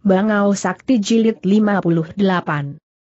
Bangau Sakti Jilid 58.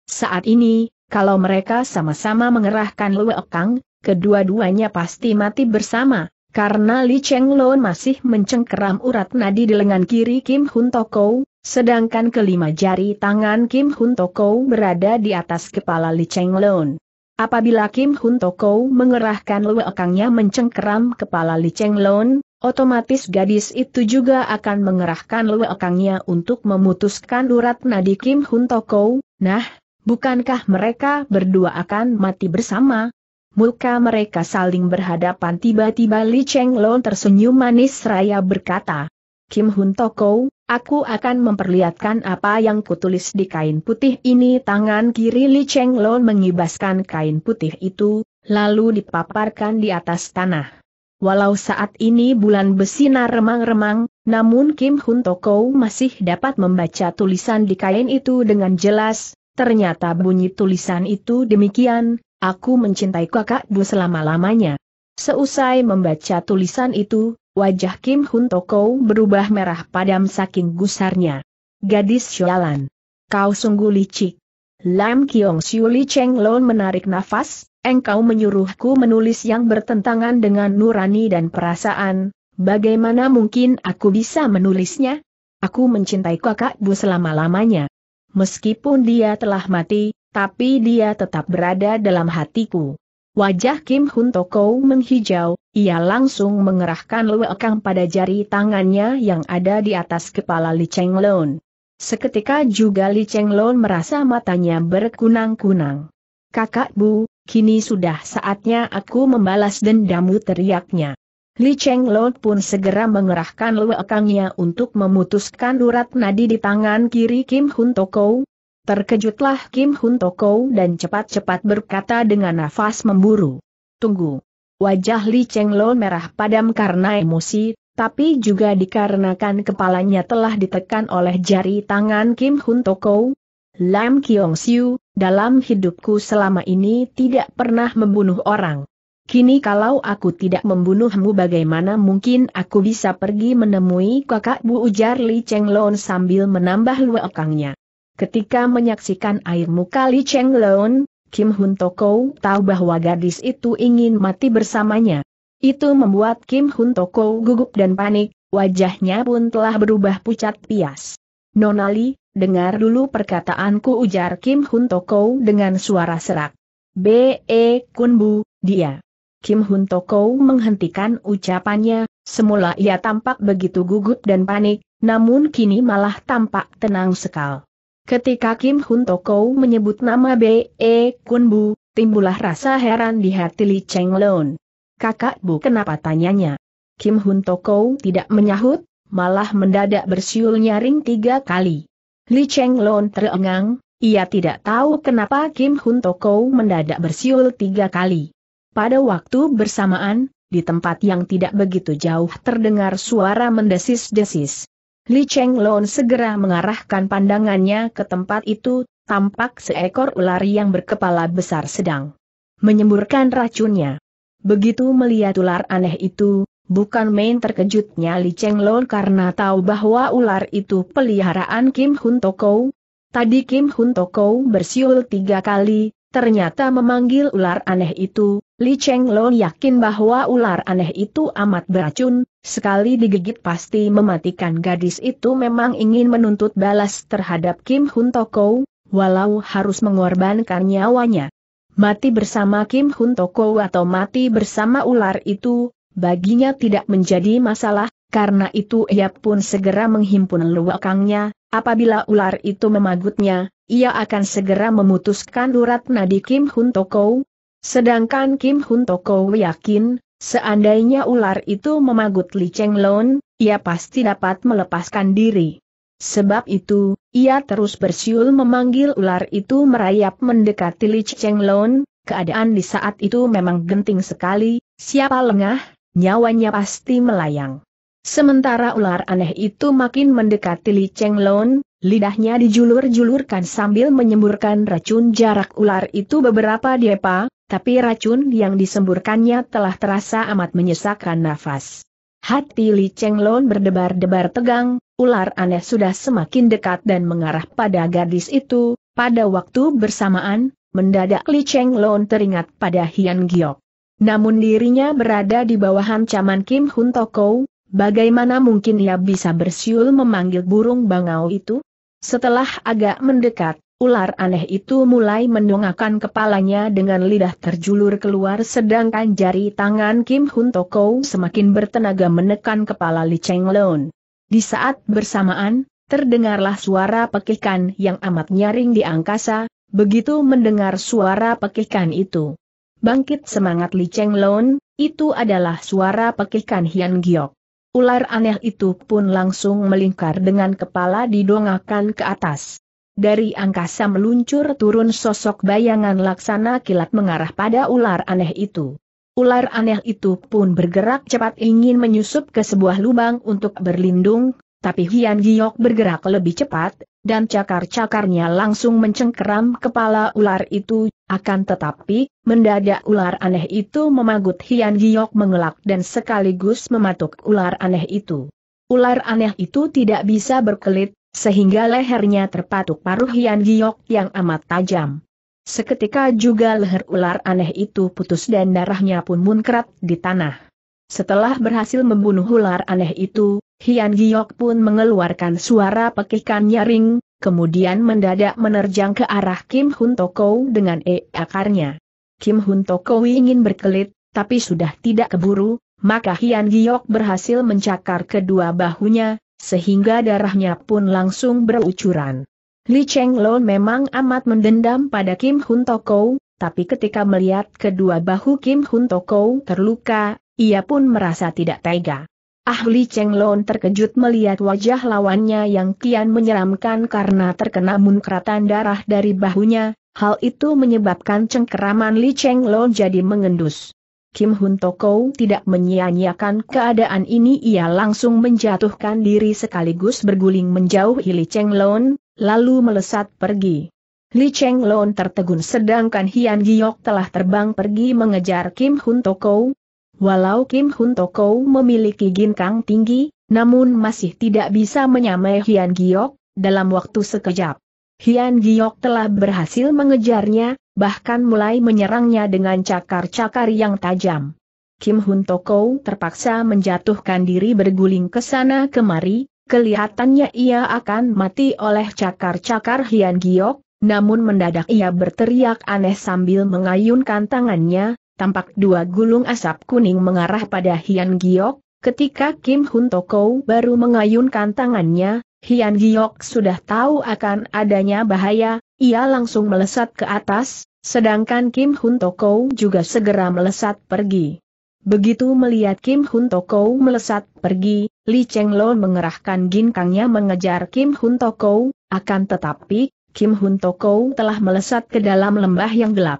Saat ini, kalau mereka sama-sama mengerahkan Luekang, kedua-duanya pasti mati bersama, karena Li Cheng Chenglon masih mencengkeram urat nadi di lengan kiri Kim Hun Toko, sedangkan kelima jari tangan Kim Hun Toko berada di atas kepala Li Cheng Chenglon. Apabila Kim Hun Toko mengerahkan luekangnya mencengkeram kepala Li Cheng Chenglon, Otomatis gadis itu juga akan mengerahkan lewekangnya untuk memutuskan urat nadi Kim Hun Toko, nah, bukankah mereka berdua akan mati bersama? Muka mereka saling berhadapan tiba-tiba Li Cheng Long tersenyum manis seraya berkata, Kim Hun Toko, aku akan memperlihatkan apa yang kutulis di kain putih ini tangan kiri Li Cheng Long mengibaskan kain putih itu, lalu dipaparkan di atas tanah. Walau saat ini bulan bersinar remang-remang, namun Kim Hun Toko masih dapat membaca tulisan di kain itu dengan jelas, ternyata bunyi tulisan itu demikian, aku mencintai kakakku selama-lamanya. Seusai membaca tulisan itu, wajah Kim Hun Toko berubah merah padam saking gusarnya. Gadis jalan, Kau sungguh licik. Lam Kiong Li Cheng Lon menarik nafas, engkau menyuruhku menulis yang bertentangan dengan nurani dan perasaan, bagaimana mungkin aku bisa menulisnya? Aku mencintai kakak bu selama-lamanya. Meskipun dia telah mati, tapi dia tetap berada dalam hatiku. Wajah Kim Hun Toko menghijau, ia langsung mengerahkan lewekang pada jari tangannya yang ada di atas kepala Li Cheng Lon. Seketika juga Li Cheng Lon merasa matanya berkunang-kunang. Kakak Bu, kini sudah saatnya aku membalas dendamu teriaknya. Li Cheng Lo pun segera mengerahkan luekangnya untuk memutuskan urat nadi di tangan kiri Kim Hun Toko. Terkejutlah Kim Hun Toko dan cepat-cepat berkata dengan nafas memburu. Tunggu. Wajah Li Cheng Lo merah padam karena emosi, tapi juga dikarenakan kepalanya telah ditekan oleh jari tangan Kim Hun Toko. Lam Kiong Siu, dalam hidupku selama ini tidak pernah membunuh orang. Kini kalau aku tidak membunuhmu bagaimana mungkin aku bisa pergi menemui kakak Bu ujar Li Cheng Lon sambil menambah luakangnya. Ketika menyaksikan air muka Li Cheng Lon, Kim Hun Toko tahu bahwa gadis itu ingin mati bersamanya. Itu membuat Kim Hun Toko gugup dan panik, wajahnya pun telah berubah pucat pias. Nonali, dengar dulu perkataanku ujar Kim Hun Toko dengan suara serak. B.E. Kun Bu, dia. Kim Hun Toko menghentikan ucapannya, semula ia tampak begitu gugup dan panik, namun kini malah tampak tenang sekal. Ketika Kim Hun Toko menyebut nama B.E. Kun Bu, timbulah rasa heran di hati Li Cheng Lon. Kakak Bu kenapa tanyanya? Kim Hun Toko tidak menyahut, malah mendadak bersiul nyaring tiga kali. Li Cheng Lon terengang, ia tidak tahu kenapa Kim Hun Toko mendadak bersiul tiga kali. Pada waktu bersamaan, di tempat yang tidak begitu jauh terdengar suara mendesis-desis. Li Cheng Lon segera mengarahkan pandangannya ke tempat itu, tampak seekor ular yang berkepala besar sedang menyemburkan racunnya. Begitu melihat ular aneh itu, Bukan main terkejutnya Li Cheng Lon karena tahu bahwa ular itu peliharaan Kim Hun Toko. Tadi Kim Hun Toko bersiul tiga kali, ternyata memanggil ular aneh itu, Li Cheng Lon yakin bahwa ular aneh itu amat beracun, sekali digigit pasti mematikan gadis itu memang ingin menuntut balas terhadap Kim Hun Toko, walau harus mengorbankan nyawanya. Mati bersama Kim Hun Toko atau mati bersama ular itu, baginya tidak menjadi masalah, karena itu ia pun segera menghimpun luakangnya, apabila ular itu memagutnya, ia akan segera memutuskan urat nadi Kim Hun Toko. Sedangkan Kim Hun Toko yakin, seandainya ular itu memagut Li Cheng Lon, ia pasti dapat melepaskan diri. Sebab itu, ia terus bersiul memanggil ular itu merayap mendekati Li Cheng Lon, keadaan di saat itu memang genting sekali, siapa lengah, nyawanya pasti melayang. Sementara ular aneh itu makin mendekati Li Cheng Lon, lidahnya dijulur-julurkan sambil menyemburkan racun jarak ular itu beberapa depa, tapi racun yang disemburkannya telah terasa amat menyesakkan nafas. Hati Li Cheng Lon berdebar-debar tegang, ular aneh sudah semakin dekat dan mengarah pada gadis itu, pada waktu bersamaan, mendadak Li Cheng Lon teringat pada Hian Giok. Namun dirinya berada di bawah ancaman Kim Hun Toko, bagaimana mungkin ia bisa bersiul memanggil burung bangau itu? Setelah agak mendekat, ular aneh itu mulai mendongakkan kepalanya dengan lidah terjulur keluar sedangkan jari tangan Kim Hun Toko semakin bertenaga menekan kepala Li Cheng Lon. Di saat bersamaan, terdengarlah suara pekikan yang amat nyaring di angkasa, begitu mendengar suara pekikan itu, Bangkit semangat Li Cheng Lon, itu adalah suara pekikan Hian Giok. Ular aneh itu pun langsung melingkar dengan kepala didongakan ke atas. Dari angkasa meluncur turun sosok bayangan laksana kilat mengarah pada ular aneh itu. Ular aneh itu pun bergerak cepat ingin menyusup ke sebuah lubang untuk berlindung, tapi Hian Giok bergerak lebih cepat, dan cakar-cakarnya langsung mencengkeram kepala ular itu, akan tetapi, mendadak ular aneh itu memagut Hian Giok mengelak dan sekaligus mematuk ular aneh itu. Ular aneh itu tidak bisa berkelit, sehingga lehernya terpatuk paruh Hian Giok yang amat tajam. Seketika juga leher ular aneh itu putus dan darahnya pun munkrat di tanah. Setelah berhasil membunuh ular aneh itu, Hian Giok pun mengeluarkan suara pekikan nyaring, kemudian mendadak menerjang ke arah Kim Hun Toko dengan e akarnya. Kim Hun Toko ingin berkelit, tapi sudah tidak keburu, maka Hian Giok berhasil mencakar kedua bahunya, sehingga darahnya pun langsung berucuran. Li Cheng Lon memang amat mendendam pada Kim Hun Toko, tapi ketika melihat kedua bahu Kim Hun Toko terluka, ia pun merasa tidak tega. Ahli Cheng Lon terkejut melihat wajah lawannya yang kian menyeramkan karena terkena munkratan darah dari bahunya, hal itu menyebabkan cengkeraman Li Cheng Lon jadi mengendus. Kim Hun Toko tidak menyia-nyiakan keadaan ini ia langsung menjatuhkan diri sekaligus berguling menjauhi Li Cheng Lon, lalu melesat pergi. Li Cheng Lon tertegun sedangkan Hian Giok telah terbang pergi mengejar Kim Hun Toko, Walau Kim Hun Toko memiliki ginkang tinggi, namun masih tidak bisa menyamai Hian Giok, dalam waktu sekejap. Hian Giok telah berhasil mengejarnya, bahkan mulai menyerangnya dengan cakar-cakar yang tajam. Kim Hun Toko terpaksa menjatuhkan diri berguling ke sana kemari, kelihatannya ia akan mati oleh cakar-cakar Hian Giok, namun mendadak ia berteriak aneh sambil mengayunkan tangannya, tampak dua gulung asap kuning mengarah pada Hian Giok, ketika Kim Hun Toko baru mengayunkan tangannya, Hian Giok sudah tahu akan adanya bahaya, ia langsung melesat ke atas, sedangkan Kim Hun Toko juga segera melesat pergi. Begitu melihat Kim Hun Toko melesat pergi, Li Cheng Lo mengerahkan ginkangnya mengejar Kim Hun Toko, akan tetapi, Kim Hun Toko telah melesat ke dalam lembah yang gelap.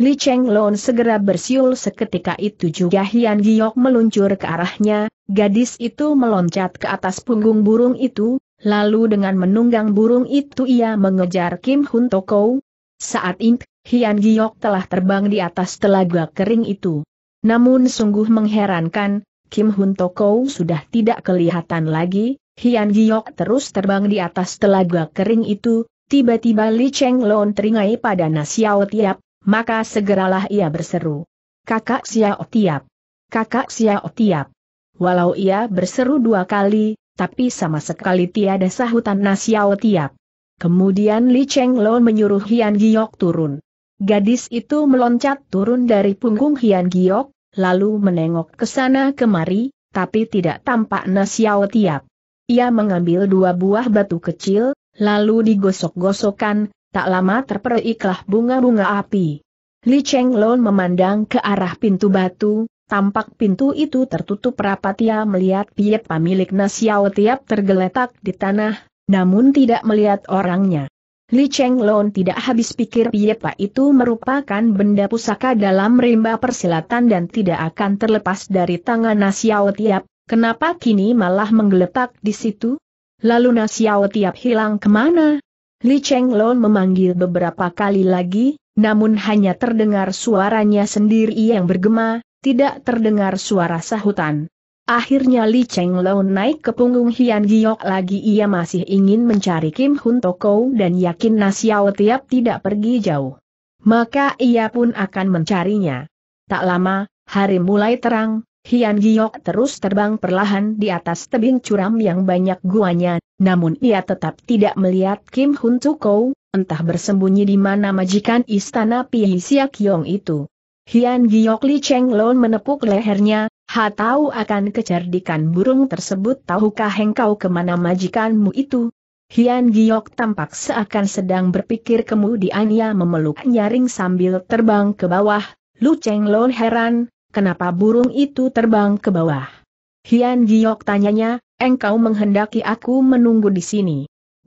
Li Cheng Lon segera bersiul seketika itu juga Hian Giok meluncur ke arahnya, gadis itu meloncat ke atas punggung burung itu, lalu dengan menunggang burung itu ia mengejar Kim Hun Toko. Saat ini, Hian Giok telah terbang di atas telaga kering itu. Namun sungguh mengherankan, Kim Hun Toko sudah tidak kelihatan lagi, Hian Giok terus terbang di atas telaga kering itu, tiba-tiba Li Cheng Lon teringai pada Nasiao Tiap, maka segeralah ia berseru. Kakak Xiao Tiap! Kakak Xiao Tiap! Walau ia berseru dua kali, tapi sama sekali tiada sahutan Nasiao Tiap. Kemudian Li Cheng Lo menyuruh Hian Giok turun. Gadis itu meloncat turun dari punggung Hian Giok, lalu menengok ke sana kemari, tapi tidak tampak Nasiao Tiap. Ia mengambil dua buah batu kecil, lalu digosok-gosokkan, tak lama terperiklah bunga-bunga api. Li Cheng Lon memandang ke arah pintu batu, tampak pintu itu tertutup rapat ia melihat piet pemilik Nasiao tiap tergeletak di tanah, namun tidak melihat orangnya. Li Cheng Lon tidak habis pikir Piepa itu merupakan benda pusaka dalam rimba persilatan dan tidak akan terlepas dari tangan Nasiao Tiap, kenapa kini malah menggeletak di situ? Lalu Nasiao Tiap hilang kemana? Li Chenglong memanggil beberapa kali lagi, namun hanya terdengar suaranya sendiri yang bergema, tidak terdengar suara sahutan. Akhirnya Li Chenglong naik ke punggung Hian Giok lagi ia masih ingin mencari Kim Hun Toko dan yakin Nasiao tiap tidak pergi jauh. Maka ia pun akan mencarinya. Tak lama, hari mulai terang, Hian Giok terus terbang perlahan di atas tebing curam yang banyak guanya, namun ia tetap tidak melihat Kim Hun Tukou, entah bersembunyi di mana majikan istana Pi Siak Yong itu. Hian Giok Li Cheng Lon menepuk lehernya, ha tahu akan kecerdikan burung tersebut tahukah engkau kemana majikanmu itu? Hian Giok tampak seakan sedang berpikir kemudian ia memeluk nyaring sambil terbang ke bawah, Lu Cheng Lon heran, kenapa burung itu terbang ke bawah? Hian Giok tanyanya, engkau menghendaki aku menunggu di sini.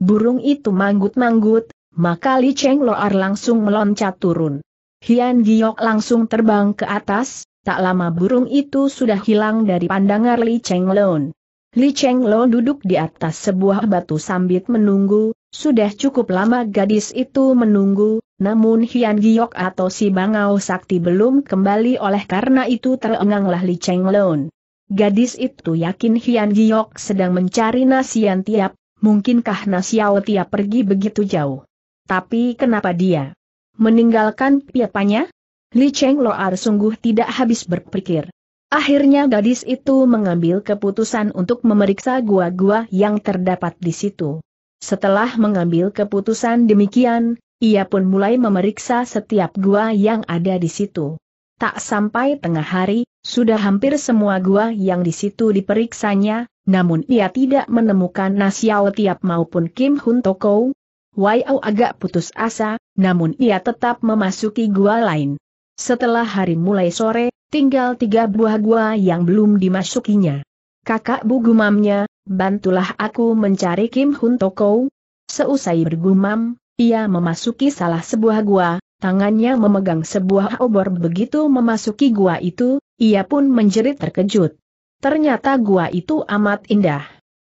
Burung itu manggut-manggut, maka Li Cheng Loar langsung meloncat turun. Hian Giok langsung terbang ke atas, tak lama burung itu sudah hilang dari pandangan Li Cheng Loan. Li Cheng Lo duduk di atas sebuah batu sambit menunggu, sudah cukup lama gadis itu menunggu, namun Hian Giok atau si Bangau Sakti belum kembali oleh karena itu terenganglah Li Cheng Loan. Gadis itu yakin Hian Giok sedang mencari Nasian Tiap, mungkinkah Nasiao Tiap pergi begitu jauh? Tapi kenapa dia meninggalkan piapanya? Li Cheng Loar sungguh tidak habis berpikir. Akhirnya gadis itu mengambil keputusan untuk memeriksa gua-gua yang terdapat di situ. Setelah mengambil keputusan demikian, ia pun mulai memeriksa setiap gua yang ada di situ. Tak sampai tengah hari, sudah hampir semua gua yang di situ diperiksanya, namun ia tidak menemukan Nasiao Tiap maupun Kim Hun Toko. Waiau agak putus asa, namun ia tetap memasuki gua lain. Setelah hari mulai sore, tinggal tiga buah gua yang belum dimasukinya. Kakak bu gumamnya, bantulah aku mencari Kim Hun Toko. Seusai bergumam, ia memasuki salah sebuah gua, tangannya memegang sebuah obor begitu memasuki gua itu, ia pun menjerit terkejut. Ternyata gua itu amat indah.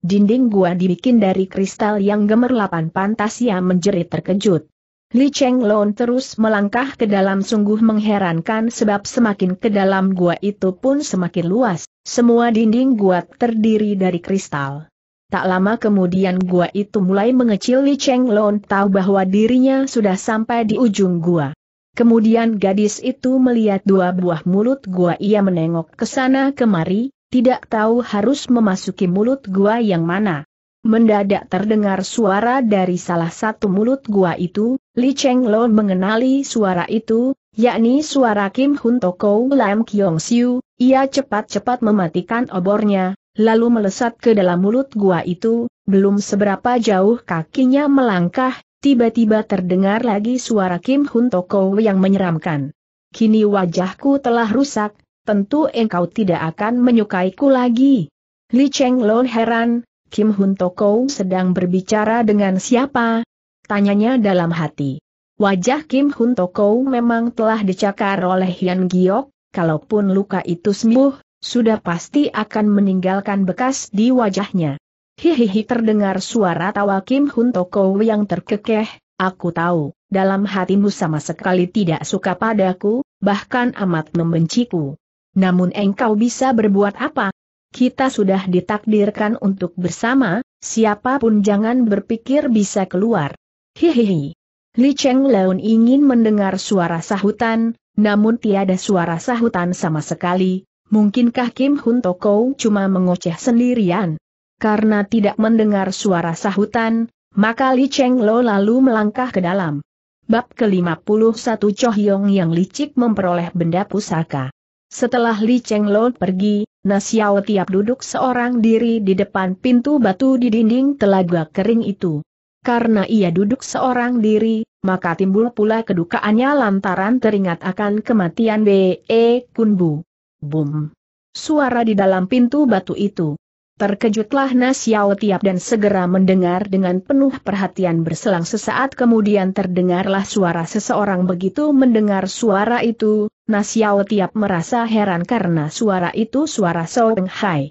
Dinding gua dibikin dari kristal yang gemerlapan pantas ia menjerit terkejut. Li Cheng Lon terus melangkah ke dalam sungguh mengherankan sebab semakin ke dalam gua itu pun semakin luas, semua dinding gua terdiri dari kristal. Tak lama kemudian gua itu mulai mengecil Li Cheng Lon tahu bahwa dirinya sudah sampai di ujung gua. Kemudian gadis itu melihat dua buah mulut gua ia menengok ke sana kemari, tidak tahu harus memasuki mulut gua yang mana. Mendadak terdengar suara dari salah satu mulut gua itu, Li Cheng Lon mengenali suara itu, yakni suara Kim Hun Toko Lam Kiong Siu, ia cepat-cepat mematikan obornya, lalu melesat ke dalam mulut gua itu, belum seberapa jauh kakinya melangkah, tiba-tiba terdengar lagi suara Kim Hun Toko yang menyeramkan. Kini wajahku telah rusak, tentu engkau tidak akan menyukaiku lagi. Li Cheng Lon heran, Kim Hun Toko sedang berbicara dengan siapa? Tanyanya dalam hati. Wajah Kim Hun Toko memang telah dicakar oleh Hian Giok, kalaupun luka itu sembuh, sudah pasti akan meninggalkan bekas di wajahnya. Hihihi terdengar suara tawa Kim Hun Toko yang terkekeh, aku tahu, dalam hatimu sama sekali tidak suka padaku, bahkan amat membenciku. Namun engkau bisa berbuat apa? Kita sudah ditakdirkan untuk bersama, siapapun jangan berpikir bisa keluar. Hihihi. Li Cheng Leon ingin mendengar suara sahutan, namun tiada suara sahutan sama sekali, Mungkinkah Kim Hun Toko cuma mengoceh sendirian? Karena tidak mendengar suara sahutan, maka Li Cheng Lo lalu melangkah ke dalam. Bab ke-51 Chohyong yang licik memperoleh benda pusaka. Setelah Li Cheng Lo pergi, Nasiao tiap duduk seorang diri di depan pintu batu di dinding telaga kering itu. Karena ia duduk seorang diri, maka timbul pula kedukaannya lantaran teringat akan kematian B.E. Kunbu. Bum! Suara di dalam pintu batu itu. Terkejutlah Nasiao Tiap dan segera mendengar dengan penuh perhatian berselang sesaat kemudian terdengarlah suara seseorang begitu mendengar suara itu, Nasiao Tiap merasa heran karena suara itu suara Soeng Hai.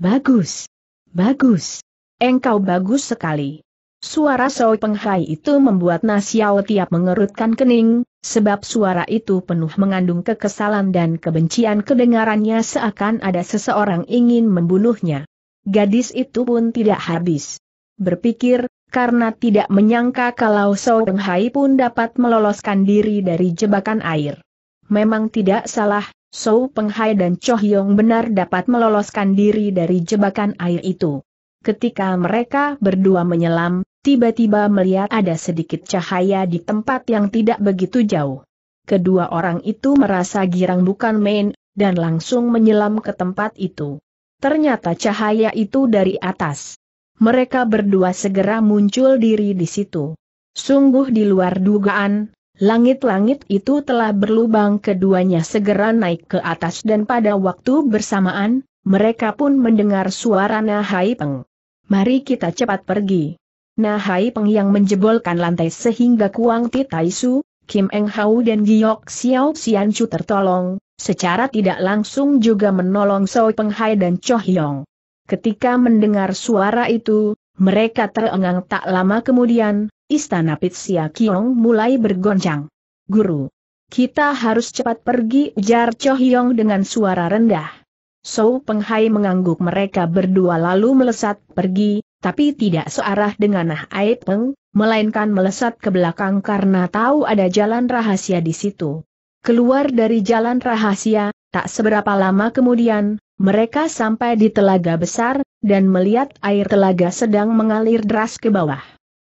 Bagus! Bagus! Engkau bagus sekali. Suara Sao Penghai itu membuat Nasiao tiap mengerutkan kening, sebab suara itu penuh mengandung kekesalan dan kebencian kedengarannya seakan ada seseorang ingin membunuhnya. Gadis itu pun tidak habis. Berpikir, karena tidak menyangka kalau Sao Penghai pun dapat meloloskan diri dari jebakan air. Memang tidak salah, Sao Penghai dan Choh Yong benar dapat meloloskan diri dari jebakan air itu. Ketika mereka berdua menyelam, tiba-tiba melihat ada sedikit cahaya di tempat yang tidak begitu jauh. Kedua orang itu merasa girang bukan main, dan langsung menyelam ke tempat itu. Ternyata cahaya itu dari atas. Mereka berdua segera muncul diri di situ. Sungguh di luar dugaan, Langit-langit itu telah berlubang keduanya segera naik ke atas dan pada waktu bersamaan, mereka pun mendengar suara Nahai Peng. Mari kita cepat pergi. Nah Hai Peng yang menjebolkan lantai sehingga Kuang Ti Tai Su, Kim Eng Hau dan Giok Xiao Xian Chu tertolong, secara tidak langsung juga menolong Soi Peng Hai dan Cho Hyong. Ketika mendengar suara itu, mereka terengang tak lama kemudian, istana Pitsia Kiong mulai bergoncang. Guru, kita harus cepat pergi ujar Cho Hyong dengan suara rendah. So Penghai mengangguk mereka berdua lalu melesat pergi, tapi tidak searah dengan Nah Aip melainkan melesat ke belakang karena tahu ada jalan rahasia di situ. Keluar dari jalan rahasia, tak seberapa lama kemudian, mereka sampai di telaga besar, dan melihat air telaga sedang mengalir deras ke bawah.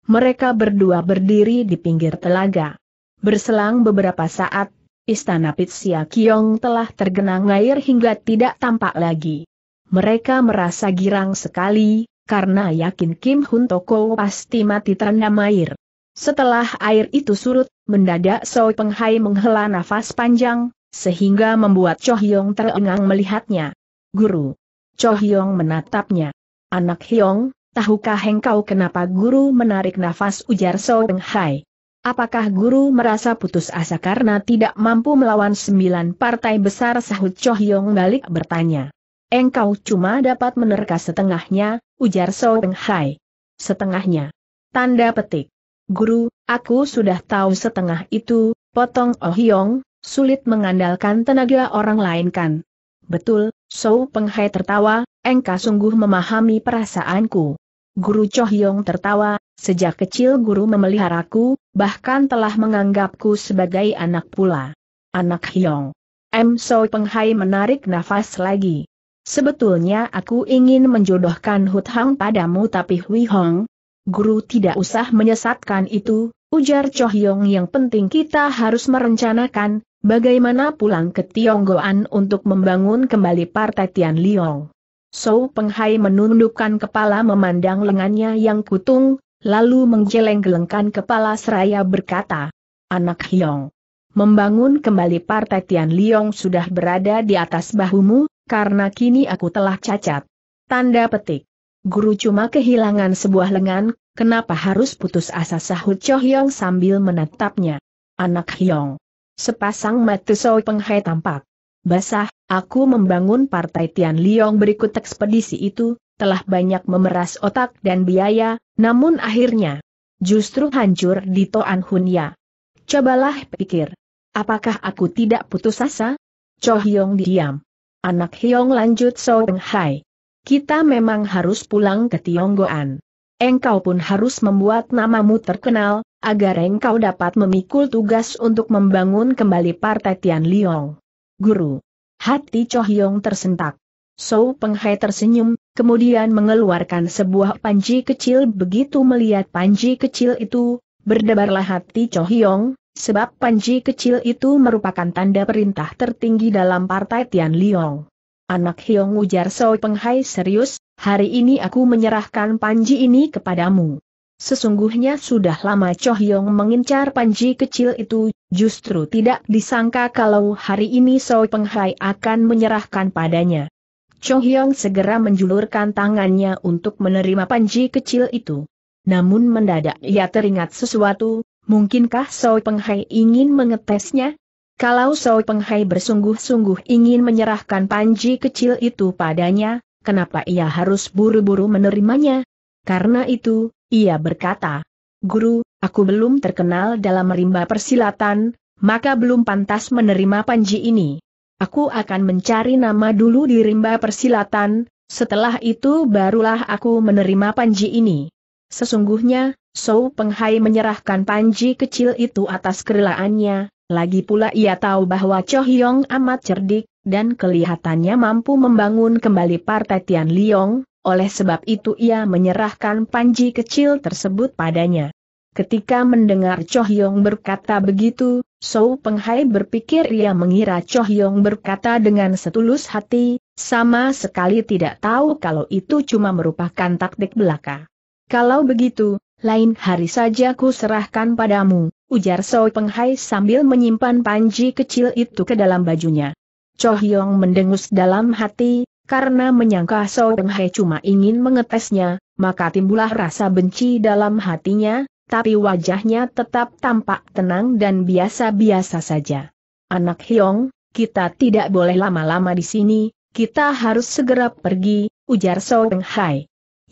Mereka berdua berdiri di pinggir telaga. Berselang beberapa saat, istana Pitsia Kiong telah tergenang air hingga tidak tampak lagi. Mereka merasa girang sekali, karena yakin Kim Hun Toko pasti mati terendam air. Setelah air itu surut, mendadak Soi Penghai menghela nafas panjang, sehingga membuat Cho Hyong terengang melihatnya. Guru. Cho Hyong menatapnya. Anak Hyong, tahukah engkau kenapa guru menarik nafas ujar Soi Penghai? Apakah guru merasa putus asa karena tidak mampu melawan sembilan partai besar sahut Cho Hyong balik bertanya. Engkau cuma dapat menerka setengahnya, ujar So Peng Hai. Setengahnya. Tanda petik. Guru, aku sudah tahu setengah itu, potong Oh Hyong, sulit mengandalkan tenaga orang lain kan. Betul, So Peng Hai tertawa, engkau sungguh memahami perasaanku. Guru Cho Hyong tertawa, sejak kecil guru memeliharaku, bahkan telah menganggapku sebagai anak pula. Anak Hyong. M. So Peng Hai menarik nafas lagi. Sebetulnya aku ingin menjodohkan Hut Hang padamu tapi Hui Hong. Guru tidak usah menyesatkan itu, ujar Choh Yong yang penting kita harus merencanakan, bagaimana pulang ke Tionggoan untuk membangun kembali partai Tian Liong. So Penghai menundukkan kepala memandang lengannya yang kutung, lalu menggeleng-gelengkan kepala seraya berkata, Anak Hyong, membangun kembali partai Tian Liong sudah berada di atas bahumu, karena kini aku telah cacat. Tanda petik. Guru cuma kehilangan sebuah lengan, kenapa harus putus asa sahut Cho Hyong sambil menatapnya. Anak Hyong. Sepasang mata so Hai tampak. Basah, aku membangun partai Tian Liong berikut ekspedisi itu, telah banyak memeras otak dan biaya, namun akhirnya justru hancur di Toan Ya. Cobalah pikir, apakah aku tidak putus asa? Cho Hyong diam. Anak Hiong lanjut So Peng Hai. Kita memang harus pulang ke Tionggoan. Engkau pun harus membuat namamu terkenal, agar engkau dapat memikul tugas untuk membangun kembali Partai Tian Liong. Guru. Hati Cho Hyong tersentak. So Peng Hai tersenyum, kemudian mengeluarkan sebuah panji kecil begitu melihat panji kecil itu, berdebarlah hati Cho Hyong, Sebab Panji kecil itu merupakan tanda perintah tertinggi dalam partai Tian Liong. Anak Hiong ujar Soi Penghai serius, hari ini aku menyerahkan Panji ini kepadamu. Sesungguhnya sudah lama Cho Hiong mengincar Panji kecil itu, justru tidak disangka kalau hari ini Soi Penghai akan menyerahkan padanya. Cho Hiong segera menjulurkan tangannya untuk menerima panji kecil itu. Namun mendadak ia teringat sesuatu, Mungkinkah Soe Penghai ingin mengetesnya? Kalau Soe Penghai bersungguh-sungguh ingin menyerahkan panji kecil itu padanya, kenapa ia harus buru-buru menerimanya? Karena itu, ia berkata, Guru, aku belum terkenal dalam rimba persilatan, maka belum pantas menerima panji ini. Aku akan mencari nama dulu di rimba persilatan, setelah itu barulah aku menerima panji ini. Sesungguhnya, Sou Penghai menyerahkan panji kecil itu atas kerelaannya, lagi pula ia tahu bahwa Cho Hyong amat cerdik, dan kelihatannya mampu membangun kembali partai Tian Liong, oleh sebab itu ia menyerahkan panji kecil tersebut padanya. Ketika mendengar Cho Hyong berkata begitu, Sou Penghai berpikir ia mengira Cho Hyong berkata dengan setulus hati, sama sekali tidak tahu kalau itu cuma merupakan taktik belaka. Kalau begitu, lain hari saja ku serahkan padamu, ujar Soi Penghai sambil menyimpan panji kecil itu ke dalam bajunya. Cho Hyong mendengus dalam hati, karena menyangka Soi Penghai cuma ingin mengetesnya, maka timbullah rasa benci dalam hatinya, tapi wajahnya tetap tampak tenang dan biasa-biasa saja. Anak Hyong, kita tidak boleh lama-lama di sini, kita harus segera pergi, ujar Soi Penghai.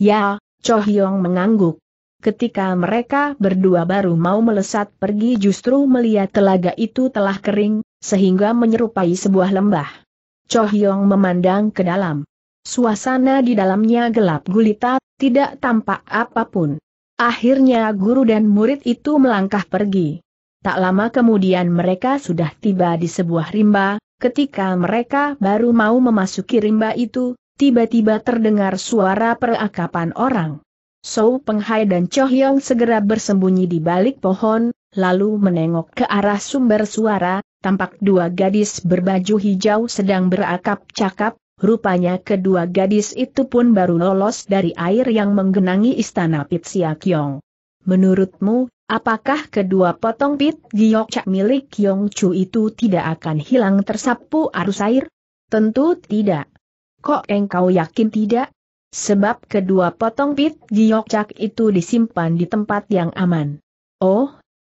Ya, Cho Hyong mengangguk. Ketika mereka berdua baru mau melesat pergi justru melihat telaga itu telah kering, sehingga menyerupai sebuah lembah. Cho Hyong memandang ke dalam. Suasana di dalamnya gelap gulita, tidak tampak apapun. Akhirnya guru dan murid itu melangkah pergi. Tak lama kemudian mereka sudah tiba di sebuah rimba, ketika mereka baru mau memasuki rimba itu, tiba-tiba terdengar suara perakapan orang. Peng Penghai dan Cho Hyong segera bersembunyi di balik pohon, lalu menengok ke arah sumber suara, tampak dua gadis berbaju hijau sedang berakap cakap, rupanya kedua gadis itu pun baru lolos dari air yang menggenangi istana Pit Siakyong. Menurutmu, apakah kedua potong Pit giok cak milik Yong Chu itu tidak akan hilang tersapu arus air? Tentu tidak. Kok engkau yakin tidak? Sebab kedua potong pit giokcak itu disimpan di tempat yang aman. Oh,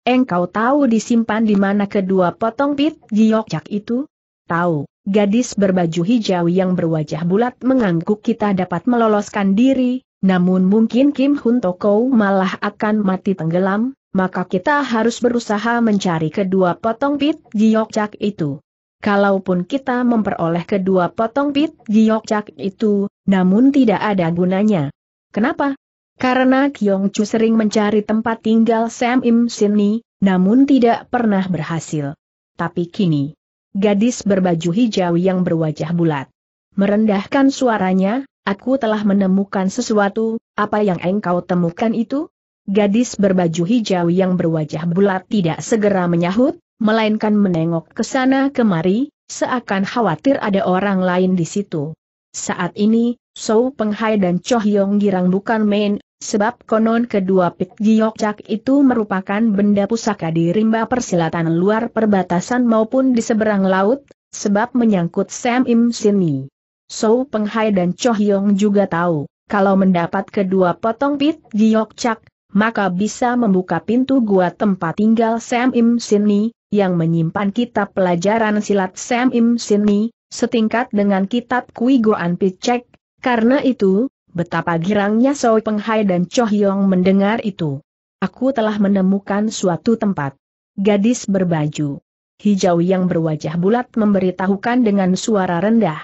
engkau tahu disimpan di mana kedua potong pit giokcak itu? Tahu, gadis berbaju hijau yang berwajah bulat mengangguk kita dapat meloloskan diri, namun mungkin Kim Hun Toko malah akan mati tenggelam, maka kita harus berusaha mencari kedua potong pit giokcak itu. Kalaupun kita memperoleh kedua potong pit giokcak itu, namun tidak ada gunanya. Kenapa? Karena Kyong Chu sering mencari tempat tinggal Sam Im Sin Ni, namun tidak pernah berhasil. Tapi kini, gadis berbaju hijau yang berwajah bulat. Merendahkan suaranya, aku telah menemukan sesuatu, apa yang engkau temukan itu? Gadis berbaju hijau yang berwajah bulat tidak segera menyahut, melainkan menengok ke sana kemari, seakan khawatir ada orang lain di situ. Saat ini, Sou Penghai dan Choh Yong Girang bukan main, sebab konon kedua pit Giok Cak itu merupakan benda pusaka di rimba persilatan luar perbatasan maupun di seberang laut, sebab menyangkut Sam Im Sini. Sou Penghai dan Choh Yong juga tahu, kalau mendapat kedua potong Pit Giok Cak, maka bisa membuka pintu gua tempat tinggal Sam Im Sini, yang menyimpan kitab pelajaran silat Sam Im Sini, setingkat dengan kitab Kui Goan Picek, karena itu, betapa girangnya Soi Penghai dan Cho Hyong mendengar itu. Aku telah menemukan suatu tempat. Gadis berbaju hijau yang berwajah bulat memberitahukan dengan suara rendah.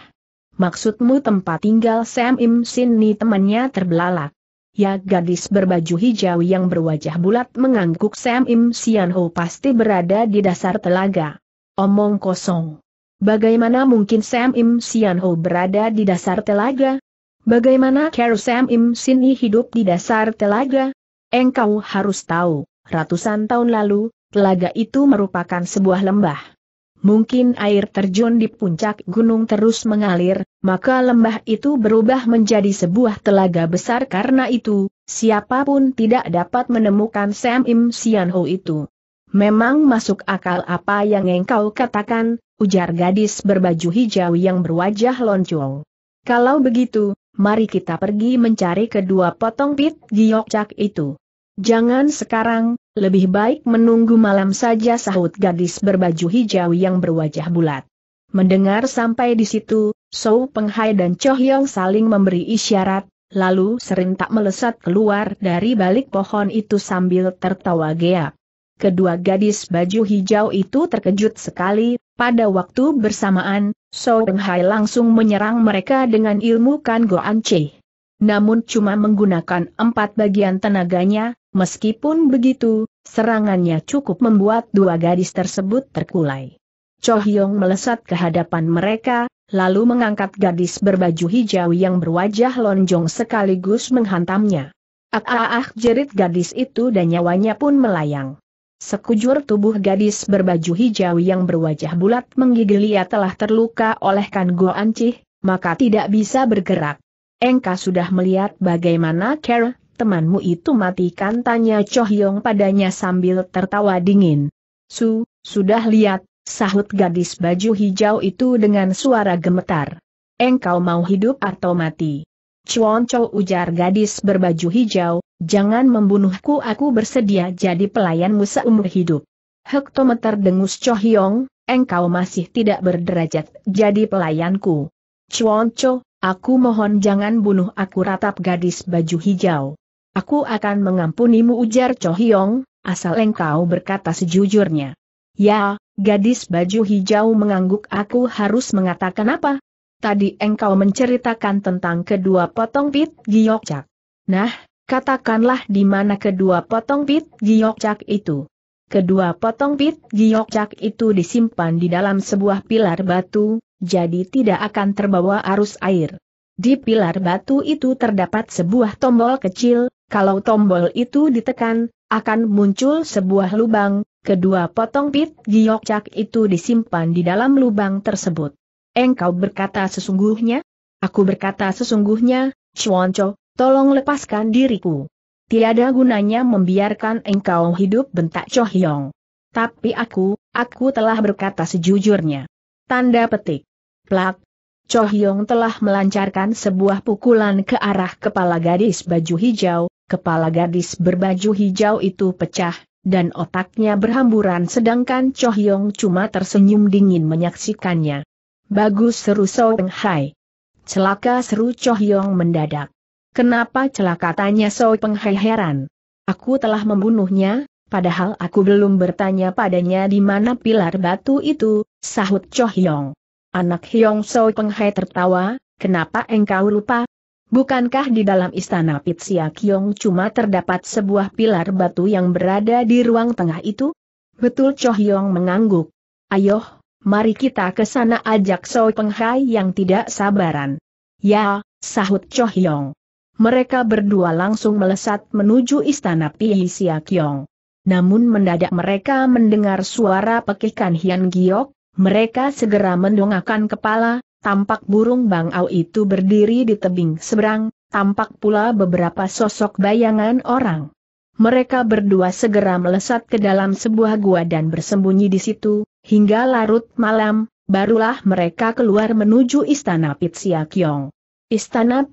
Maksudmu tempat tinggal Sam Im Sin ni temannya terbelalak. Ya gadis berbaju hijau yang berwajah bulat mengangguk Sam Im Sian Ho pasti berada di dasar telaga. Omong kosong. Bagaimana mungkin Sam Im Sian Ho berada di dasar telaga? Bagaimana Kero Sam Im Sini hidup di dasar telaga? Engkau harus tahu, ratusan tahun lalu, telaga itu merupakan sebuah lembah. Mungkin air terjun di puncak gunung terus mengalir, maka lembah itu berubah menjadi sebuah telaga besar karena itu, siapapun tidak dapat menemukan Sam Im Sian Ho itu. Memang masuk akal apa yang engkau katakan, ujar gadis berbaju hijau yang berwajah loncong. Kalau begitu, mari kita pergi mencari kedua potong pit giok cak itu. Jangan sekarang, lebih baik menunggu malam saja sahut gadis berbaju hijau yang berwajah bulat. Mendengar sampai di situ, Sou Penghai dan Cho Hyong saling memberi isyarat, lalu serentak melesat keluar dari balik pohon itu sambil tertawa geak. Kedua gadis baju hijau itu terkejut sekali, pada waktu bersamaan, Sou Penghai langsung menyerang mereka dengan ilmu Kan Go Anche. Namun cuma menggunakan empat bagian tenaganya, Meskipun begitu, serangannya cukup membuat dua gadis tersebut terkulai. Cho Hyong melesat ke hadapan mereka, lalu mengangkat gadis berbaju hijau yang berwajah lonjong sekaligus menghantamnya. Ah, ah, ah jerit gadis itu dan nyawanya pun melayang. Sekujur tubuh gadis berbaju hijau yang berwajah bulat menggigil ia telah terluka oleh Kan Go Ancih, maka tidak bisa bergerak. Engka sudah melihat bagaimana Kera temanmu itu mati kan tanya Cho Hyong padanya sambil tertawa dingin. Su, sudah lihat, sahut gadis baju hijau itu dengan suara gemetar. Engkau mau hidup atau mati? Chuan Chou ujar gadis berbaju hijau, jangan membunuhku aku bersedia jadi pelayanmu seumur hidup. Hektometer dengus Cho Hyong, engkau masih tidak berderajat jadi pelayanku. Chuan Chou, aku mohon jangan bunuh aku ratap gadis baju hijau. Aku akan mengampunimu ujar Cho Hyong, asal engkau berkata sejujurnya. Ya, gadis baju hijau mengangguk aku harus mengatakan apa? Tadi engkau menceritakan tentang kedua potong pit giyokcak. Nah, katakanlah di mana kedua potong pit giyokcak itu. Kedua potong pit giyokcak itu disimpan di dalam sebuah pilar batu, jadi tidak akan terbawa arus air. Di pilar batu itu terdapat sebuah tombol kecil, kalau tombol itu ditekan, akan muncul sebuah lubang, kedua potong pit giokcak itu disimpan di dalam lubang tersebut. Engkau berkata sesungguhnya? Aku berkata sesungguhnya, Chuancho, tolong lepaskan diriku. Tiada gunanya membiarkan engkau hidup bentak Chohyong. Tapi aku, aku telah berkata sejujurnya. Tanda petik. Plak, Cho Hyong telah melancarkan sebuah pukulan ke arah kepala gadis baju hijau, kepala gadis berbaju hijau itu pecah, dan otaknya berhamburan sedangkan Cho Hyong cuma tersenyum dingin menyaksikannya. Bagus seru Song Hai. Celaka seru Cho Hyong mendadak. Kenapa celaka tanya Peng Penghai heran. Aku telah membunuhnya, padahal aku belum bertanya padanya di mana pilar batu itu, sahut Cho Hyong. Anak Hyong So Penghai tertawa, kenapa engkau lupa? Bukankah di dalam istana Pitsia Kyong cuma terdapat sebuah pilar batu yang berada di ruang tengah itu? Betul Cho Hyong mengangguk. Ayoh, mari kita ke sana ajak So Penghai yang tidak sabaran. Ya, sahut Cho Hyong. Mereka berdua langsung melesat menuju istana Pitsia Kyong. Namun mendadak mereka mendengar suara pekikan Hian Giok, mereka segera mendongakkan kepala, tampak burung bangau itu berdiri di tebing seberang, tampak pula beberapa sosok bayangan orang. Mereka berdua segera melesat ke dalam sebuah gua dan bersembunyi di situ, hingga larut malam, barulah mereka keluar menuju istana Kiong. Istana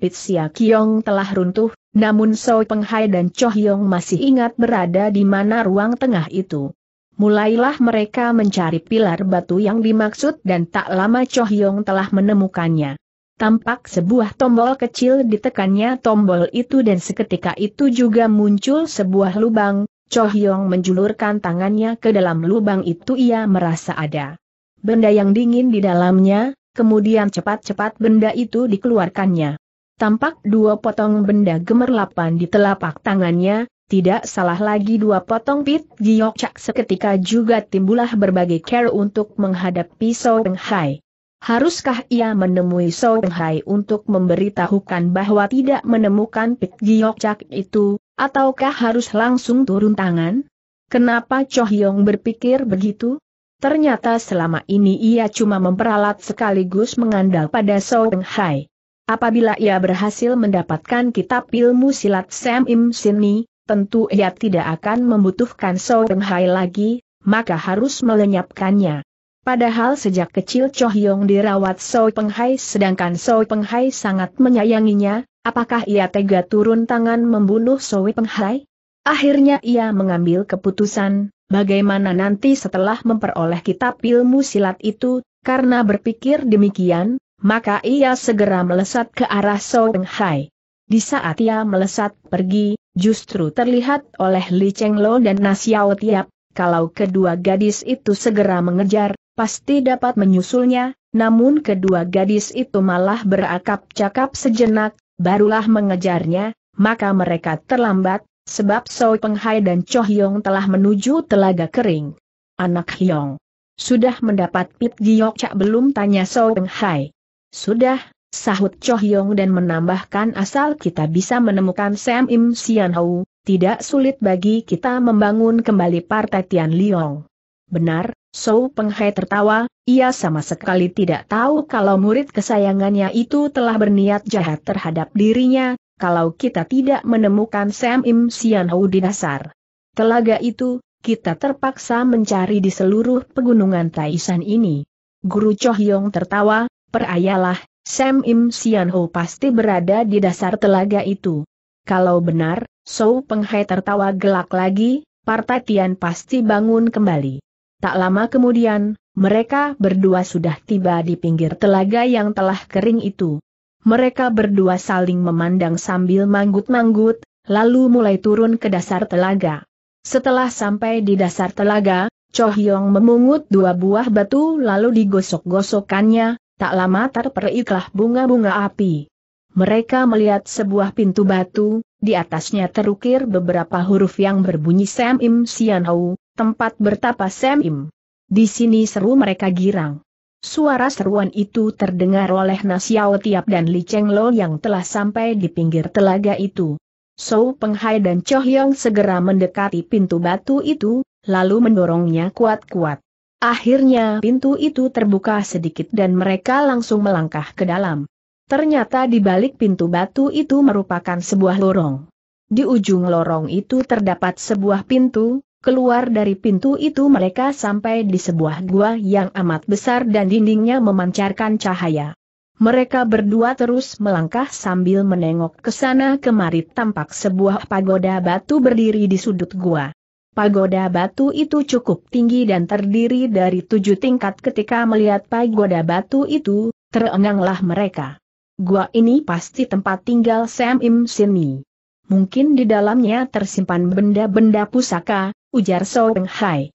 Kiong telah runtuh, namun Soi Penghai dan Cho Yong masih ingat berada di mana ruang tengah itu mulailah mereka mencari pilar batu yang dimaksud dan tak lama Cho Yong telah menemukannya. Tampak sebuah tombol kecil ditekannya tombol itu dan seketika itu juga muncul sebuah lubang, Cho Yong menjulurkan tangannya ke dalam lubang itu ia merasa ada. Benda yang dingin di dalamnya, kemudian cepat-cepat benda itu dikeluarkannya. Tampak dua potong benda gemerlapan di telapak tangannya, tidak salah lagi dua potong pit giok cak seketika juga timbulah berbagai care untuk menghadapi Peng Hai. Haruskah ia menemui Peng Hai untuk memberitahukan bahwa tidak menemukan pit Giok Cak itu, ataukah harus langsung turun tangan? Kenapa Cho Hyong berpikir begitu? Ternyata selama ini ia cuma memperalat sekaligus mengandal pada Peng Hai. Apabila ia berhasil mendapatkan kitab ilmu silat Sam Im Sini, tentu ia tidak akan membutuhkan Soeng Hai lagi, maka harus melenyapkannya. Padahal sejak kecil Cho Hyong dirawat Peng Hai, sedangkan Peng Hai sangat menyayanginya, apakah ia tega turun tangan membunuh Peng Hai? Akhirnya ia mengambil keputusan, bagaimana nanti setelah memperoleh kitab ilmu silat itu, karena berpikir demikian, maka ia segera melesat ke arah Peng Hai. Di saat ia melesat pergi, justru terlihat oleh Li Cheng dan Nasiao Tiap, kalau kedua gadis itu segera mengejar, pasti dapat menyusulnya, namun kedua gadis itu malah berakap-cakap sejenak, barulah mengejarnya, maka mereka terlambat, sebab Soi Penghai dan Cho Hyong telah menuju telaga kering. Anak Hyong. Sudah mendapat Pit Giok Cak belum tanya Soi Penghai. Sudah, Sahut Chohyong dan menambahkan asal kita bisa menemukan Sam Im Sian Hau, tidak sulit bagi kita membangun kembali partai Tian Liong. Benar, Sou Hai tertawa, ia sama sekali tidak tahu kalau murid kesayangannya itu telah berniat jahat terhadap dirinya, kalau kita tidak menemukan Sam Im Sian Hau di dasar. Telaga itu, kita terpaksa mencari di seluruh pegunungan Taishan ini. Guru Chohyong tertawa, Perayalah, Sam Im Sian Ho pasti berada di dasar telaga itu. Kalau benar, Peng Hai tertawa gelak lagi, Partai Tian pasti bangun kembali. Tak lama kemudian, mereka berdua sudah tiba di pinggir telaga yang telah kering itu. Mereka berdua saling memandang sambil manggut-manggut, lalu mulai turun ke dasar telaga. Setelah sampai di dasar telaga, Cho Hyong memungut dua buah batu lalu digosok-gosokkannya, Tak lama terperiklah bunga-bunga api. Mereka melihat sebuah pintu batu, di atasnya terukir beberapa huruf yang berbunyi Sam Im Sian tempat bertapa Sam Im. Di sini seru mereka girang. Suara seruan itu terdengar oleh Nasiao Tiap dan Li Cheng Lo yang telah sampai di pinggir telaga itu. So Penghai dan Cho Hyong segera mendekati pintu batu itu, lalu mendorongnya kuat-kuat. Akhirnya pintu itu terbuka sedikit dan mereka langsung melangkah ke dalam. Ternyata di balik pintu batu itu merupakan sebuah lorong. Di ujung lorong itu terdapat sebuah pintu, keluar dari pintu itu mereka sampai di sebuah gua yang amat besar dan dindingnya memancarkan cahaya. Mereka berdua terus melangkah sambil menengok ke sana kemari tampak sebuah pagoda batu berdiri di sudut gua. Pagoda batu itu cukup tinggi dan terdiri dari tujuh tingkat ketika melihat pagoda batu itu, terenganglah mereka. Gua ini pasti tempat tinggal Sam Im Sini. Mungkin di dalamnya tersimpan benda-benda pusaka, ujar So Peng Hai.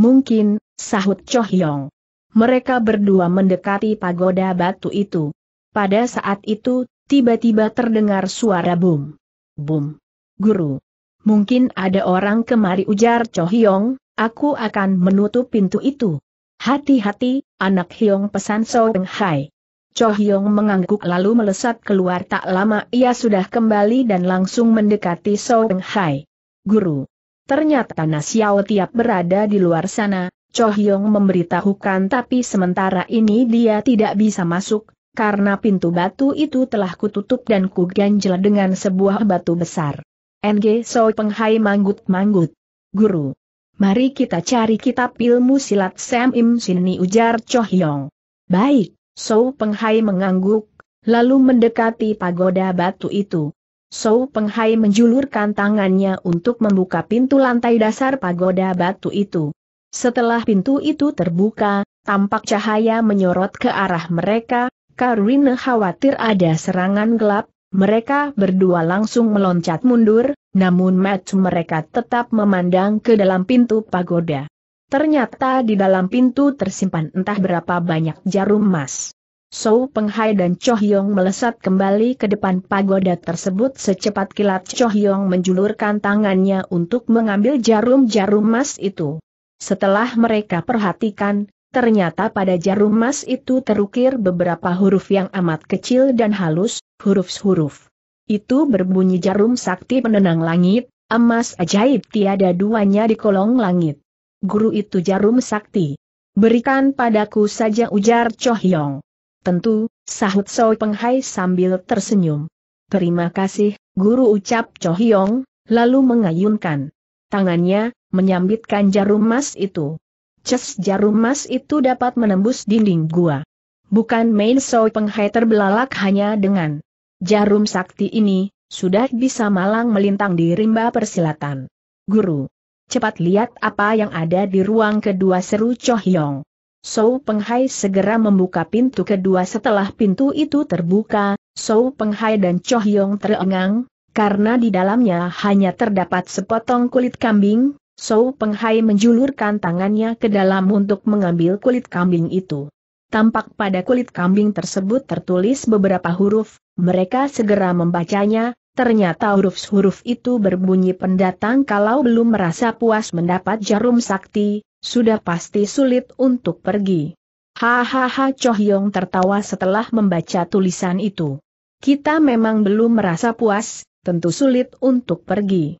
Mungkin, sahut Cho Hyong. Mereka berdua mendekati pagoda batu itu. Pada saat itu, tiba-tiba terdengar suara bum. Bum. Guru. Mungkin ada orang kemari ujar Cho Hyong, aku akan menutup pintu itu. Hati-hati, anak Hyong pesan So Beng Hai. Cho Hyong mengangguk lalu melesat keluar tak lama ia sudah kembali dan langsung mendekati So Beng Hai. Guru. Ternyata Nasiao tiap berada di luar sana, Cho Hyong memberitahukan tapi sementara ini dia tidak bisa masuk, karena pintu batu itu telah kututup dan kuganjel dengan sebuah batu besar. NG So Penghai manggut-manggut. Guru. Mari kita cari kitab ilmu silat Sam Im Sini ujar Cho Hyong. Baik, So Penghai mengangguk, lalu mendekati pagoda batu itu. So Penghai menjulurkan tangannya untuk membuka pintu lantai dasar pagoda batu itu. Setelah pintu itu terbuka, tampak cahaya menyorot ke arah mereka, Karina khawatir ada serangan gelap, mereka berdua langsung meloncat mundur, namun match mereka tetap memandang ke dalam pintu pagoda. Ternyata di dalam pintu tersimpan entah berapa banyak jarum emas. So Penghai dan Cho Yong melesat kembali ke depan pagoda tersebut secepat kilat Cho Yong menjulurkan tangannya untuk mengambil jarum-jarum emas itu. Setelah mereka perhatikan, ternyata pada jarum emas itu terukir beberapa huruf yang amat kecil dan halus, huruf-huruf. Itu berbunyi jarum sakti penenang langit, emas ajaib tiada duanya di kolong langit. Guru itu jarum sakti. Berikan padaku saja ujar Chohyong. Tentu, sahut Soi Penghai sambil tersenyum. Terima kasih, guru ucap Chohyong, lalu mengayunkan tangannya, menyambitkan jarum emas itu. Ces jarum emas itu dapat menembus dinding gua. Bukan main Soi Penghai terbelalak hanya dengan Jarum sakti ini, sudah bisa malang melintang di rimba persilatan. Guru, cepat lihat apa yang ada di ruang kedua seru Cho Hyong. So Penghai segera membuka pintu kedua setelah pintu itu terbuka, So Penghai dan Cho Hyong terengang, karena di dalamnya hanya terdapat sepotong kulit kambing, So Penghai menjulurkan tangannya ke dalam untuk mengambil kulit kambing itu. Tampak pada kulit kambing tersebut tertulis beberapa huruf, mereka segera membacanya, ternyata huruf-huruf itu berbunyi pendatang kalau belum merasa puas mendapat jarum sakti, sudah pasti sulit untuk pergi. Hahaha Choh Yong tertawa setelah membaca tulisan itu. Kita memang belum merasa puas, tentu sulit untuk pergi.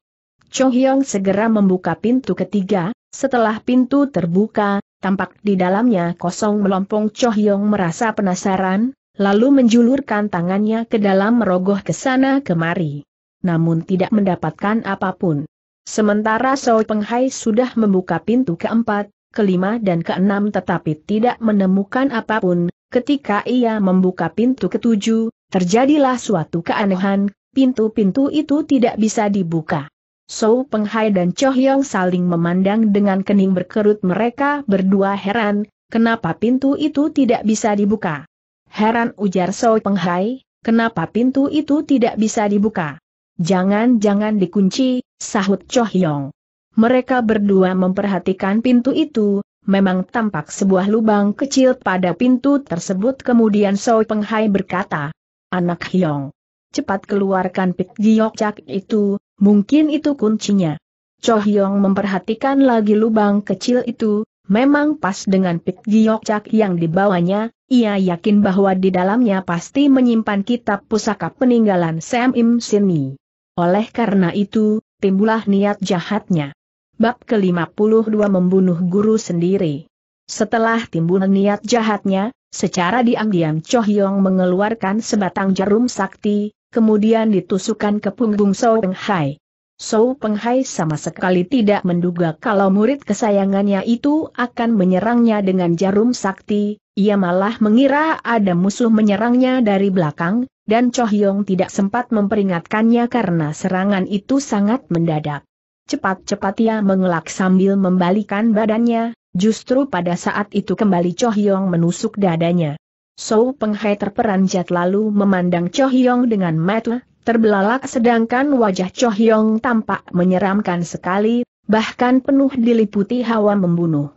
Choh Yong segera membuka pintu ketiga, setelah pintu terbuka, tampak di dalamnya kosong melompong Cho Hyong merasa penasaran, lalu menjulurkan tangannya ke dalam merogoh ke sana kemari. Namun tidak mendapatkan apapun. Sementara Soi Penghai sudah membuka pintu keempat, kelima dan keenam tetapi tidak menemukan apapun, ketika ia membuka pintu ketujuh, terjadilah suatu keanehan, pintu-pintu itu tidak bisa dibuka. Sou Penghai dan Cho Hyong saling memandang dengan kening berkerut mereka berdua heran, kenapa pintu itu tidak bisa dibuka. Heran ujar Sou Penghai, kenapa pintu itu tidak bisa dibuka. Jangan-jangan dikunci, sahut Cho Hyong. Mereka berdua memperhatikan pintu itu, memang tampak sebuah lubang kecil pada pintu tersebut kemudian Soi Penghai berkata, Anak Hyong, cepat keluarkan Pik Giok Cak itu, Mungkin itu kuncinya. Cho Hyong memperhatikan lagi lubang kecil itu, memang pas dengan pik cak yang dibawanya, ia yakin bahwa di dalamnya pasti menyimpan kitab pusaka peninggalan Sam Im Sini. Oleh karena itu, timbulah niat jahatnya. Bab ke-52 membunuh guru sendiri. Setelah timbul niat jahatnya, secara diam-diam Cho Hyong mengeluarkan sebatang jarum sakti, kemudian ditusukkan ke punggung Sou Peng Hai. Sou Peng Hai sama sekali tidak menduga kalau murid kesayangannya itu akan menyerangnya dengan jarum sakti, ia malah mengira ada musuh menyerangnya dari belakang, dan Cho Hyong tidak sempat memperingatkannya karena serangan itu sangat mendadak. Cepat-cepat ia mengelak sambil membalikan badannya, justru pada saat itu kembali Cho Hyong menusuk dadanya. Sou Penghai terperanjat lalu memandang Cho Hyong dengan mata terbelalak sedangkan wajah Cho Hyong tampak menyeramkan sekali, bahkan penuh diliputi hawa membunuh.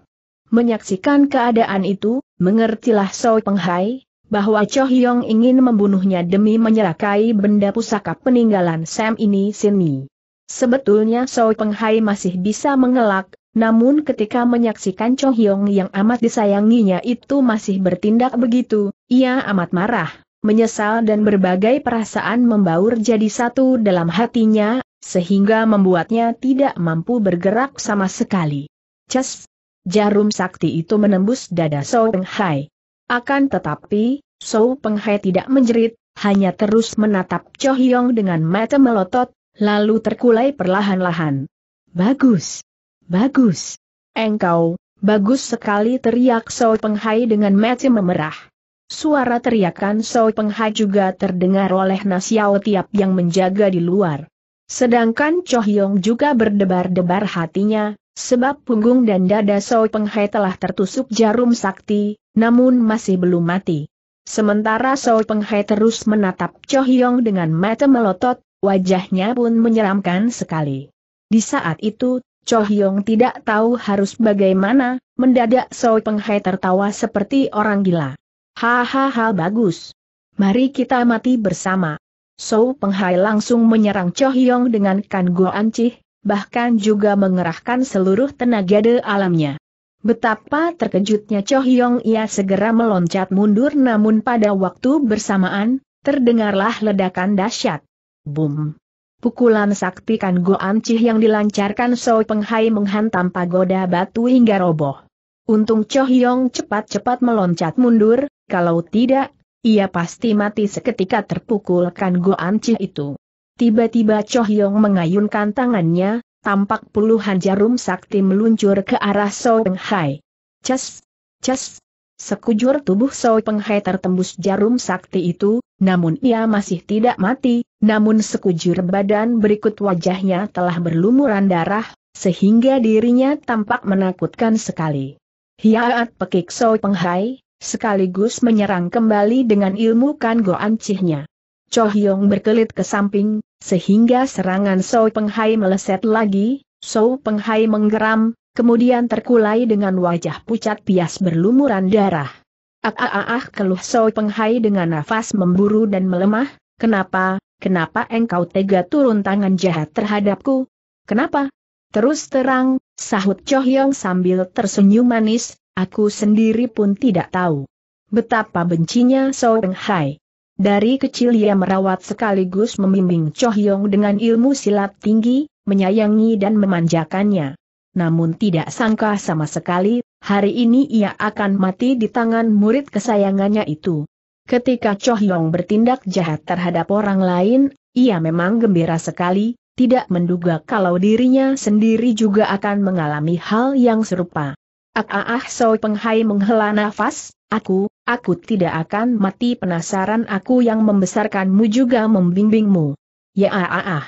Menyaksikan keadaan itu, mengertilah Sou Penghai, bahwa Cho Hyong ingin membunuhnya demi menyerakai benda pusaka peninggalan Sam ini sini. Sebetulnya Sou Penghai masih bisa mengelak, namun ketika menyaksikan Cho Hyong yang amat disayanginya itu masih bertindak begitu, ia amat marah, menyesal dan berbagai perasaan membaur jadi satu dalam hatinya, sehingga membuatnya tidak mampu bergerak sama sekali. Ces! Jarum sakti itu menembus dada So Peng Hai. Akan tetapi, So Peng Hai tidak menjerit, hanya terus menatap Cho Hyong dengan mata melotot, lalu terkulai perlahan-lahan. Bagus! Bagus. Engkau, bagus sekali teriak Soi Penghai dengan mata memerah. Suara teriakan Soi Penghai juga terdengar oleh Nasiao Tiap yang menjaga di luar. Sedangkan Cho Hyong juga berdebar-debar hatinya, sebab punggung dan dada Soi Penghai telah tertusuk jarum sakti, namun masih belum mati. Sementara Soi Penghai terus menatap Cho Hyong dengan mata melotot, wajahnya pun menyeramkan sekali. Di saat itu, Cho Hyong tidak tahu harus bagaimana, mendadak Soi Penghai tertawa seperti orang gila. Hahaha bagus. Mari kita mati bersama. So Penghai langsung menyerang Cho Hyong dengan kan Ancih, bahkan juga mengerahkan seluruh tenaga de alamnya. Betapa terkejutnya Cho Hyong ia segera meloncat mundur namun pada waktu bersamaan, terdengarlah ledakan dahsyat. Boom! Pukulan sakti Kan Go Cih yang dilancarkan So Penghai menghantam pagoda batu hingga roboh. Untung Cho Hyong cepat-cepat meloncat mundur, kalau tidak, ia pasti mati seketika terpukul Kan Go Cih itu. Tiba-tiba Cho Hyong mengayunkan tangannya, tampak puluhan jarum sakti meluncur ke arah So Penghai. Ces! Ces! Sekujur tubuh Soi Penghai tertembus jarum sakti itu, namun ia masih tidak mati, namun sekujur badan berikut wajahnya telah berlumuran darah, sehingga dirinya tampak menakutkan sekali. Hiaat pekik so penghai, sekaligus menyerang kembali dengan ilmu kan cihnya. Cho Hyong berkelit ke samping, sehingga serangan So Penghai meleset lagi, So Penghai menggeram, kemudian terkulai dengan wajah pucat pias berlumuran darah. Ah ah ah, ah keluh Soi Penghai dengan nafas memburu dan melemah, kenapa, kenapa engkau tega turun tangan jahat terhadapku? Kenapa? Terus terang, sahut Choh Yong sambil tersenyum manis, aku sendiri pun tidak tahu. Betapa bencinya Soi Penghai. Dari kecil ia merawat sekaligus membimbing Choh Yong dengan ilmu silat tinggi, menyayangi dan memanjakannya. Namun tidak sangka sama sekali, hari ini ia akan mati di tangan murid kesayangannya itu. Ketika Choh Yong bertindak jahat terhadap orang lain, ia memang gembira sekali, tidak menduga kalau dirinya sendiri juga akan mengalami hal yang serupa. Ah, ah, ah Soi Penghai menghela nafas, aku, aku tidak akan mati penasaran aku yang membesarkanmu juga membimbingmu. Ya ah ah ah.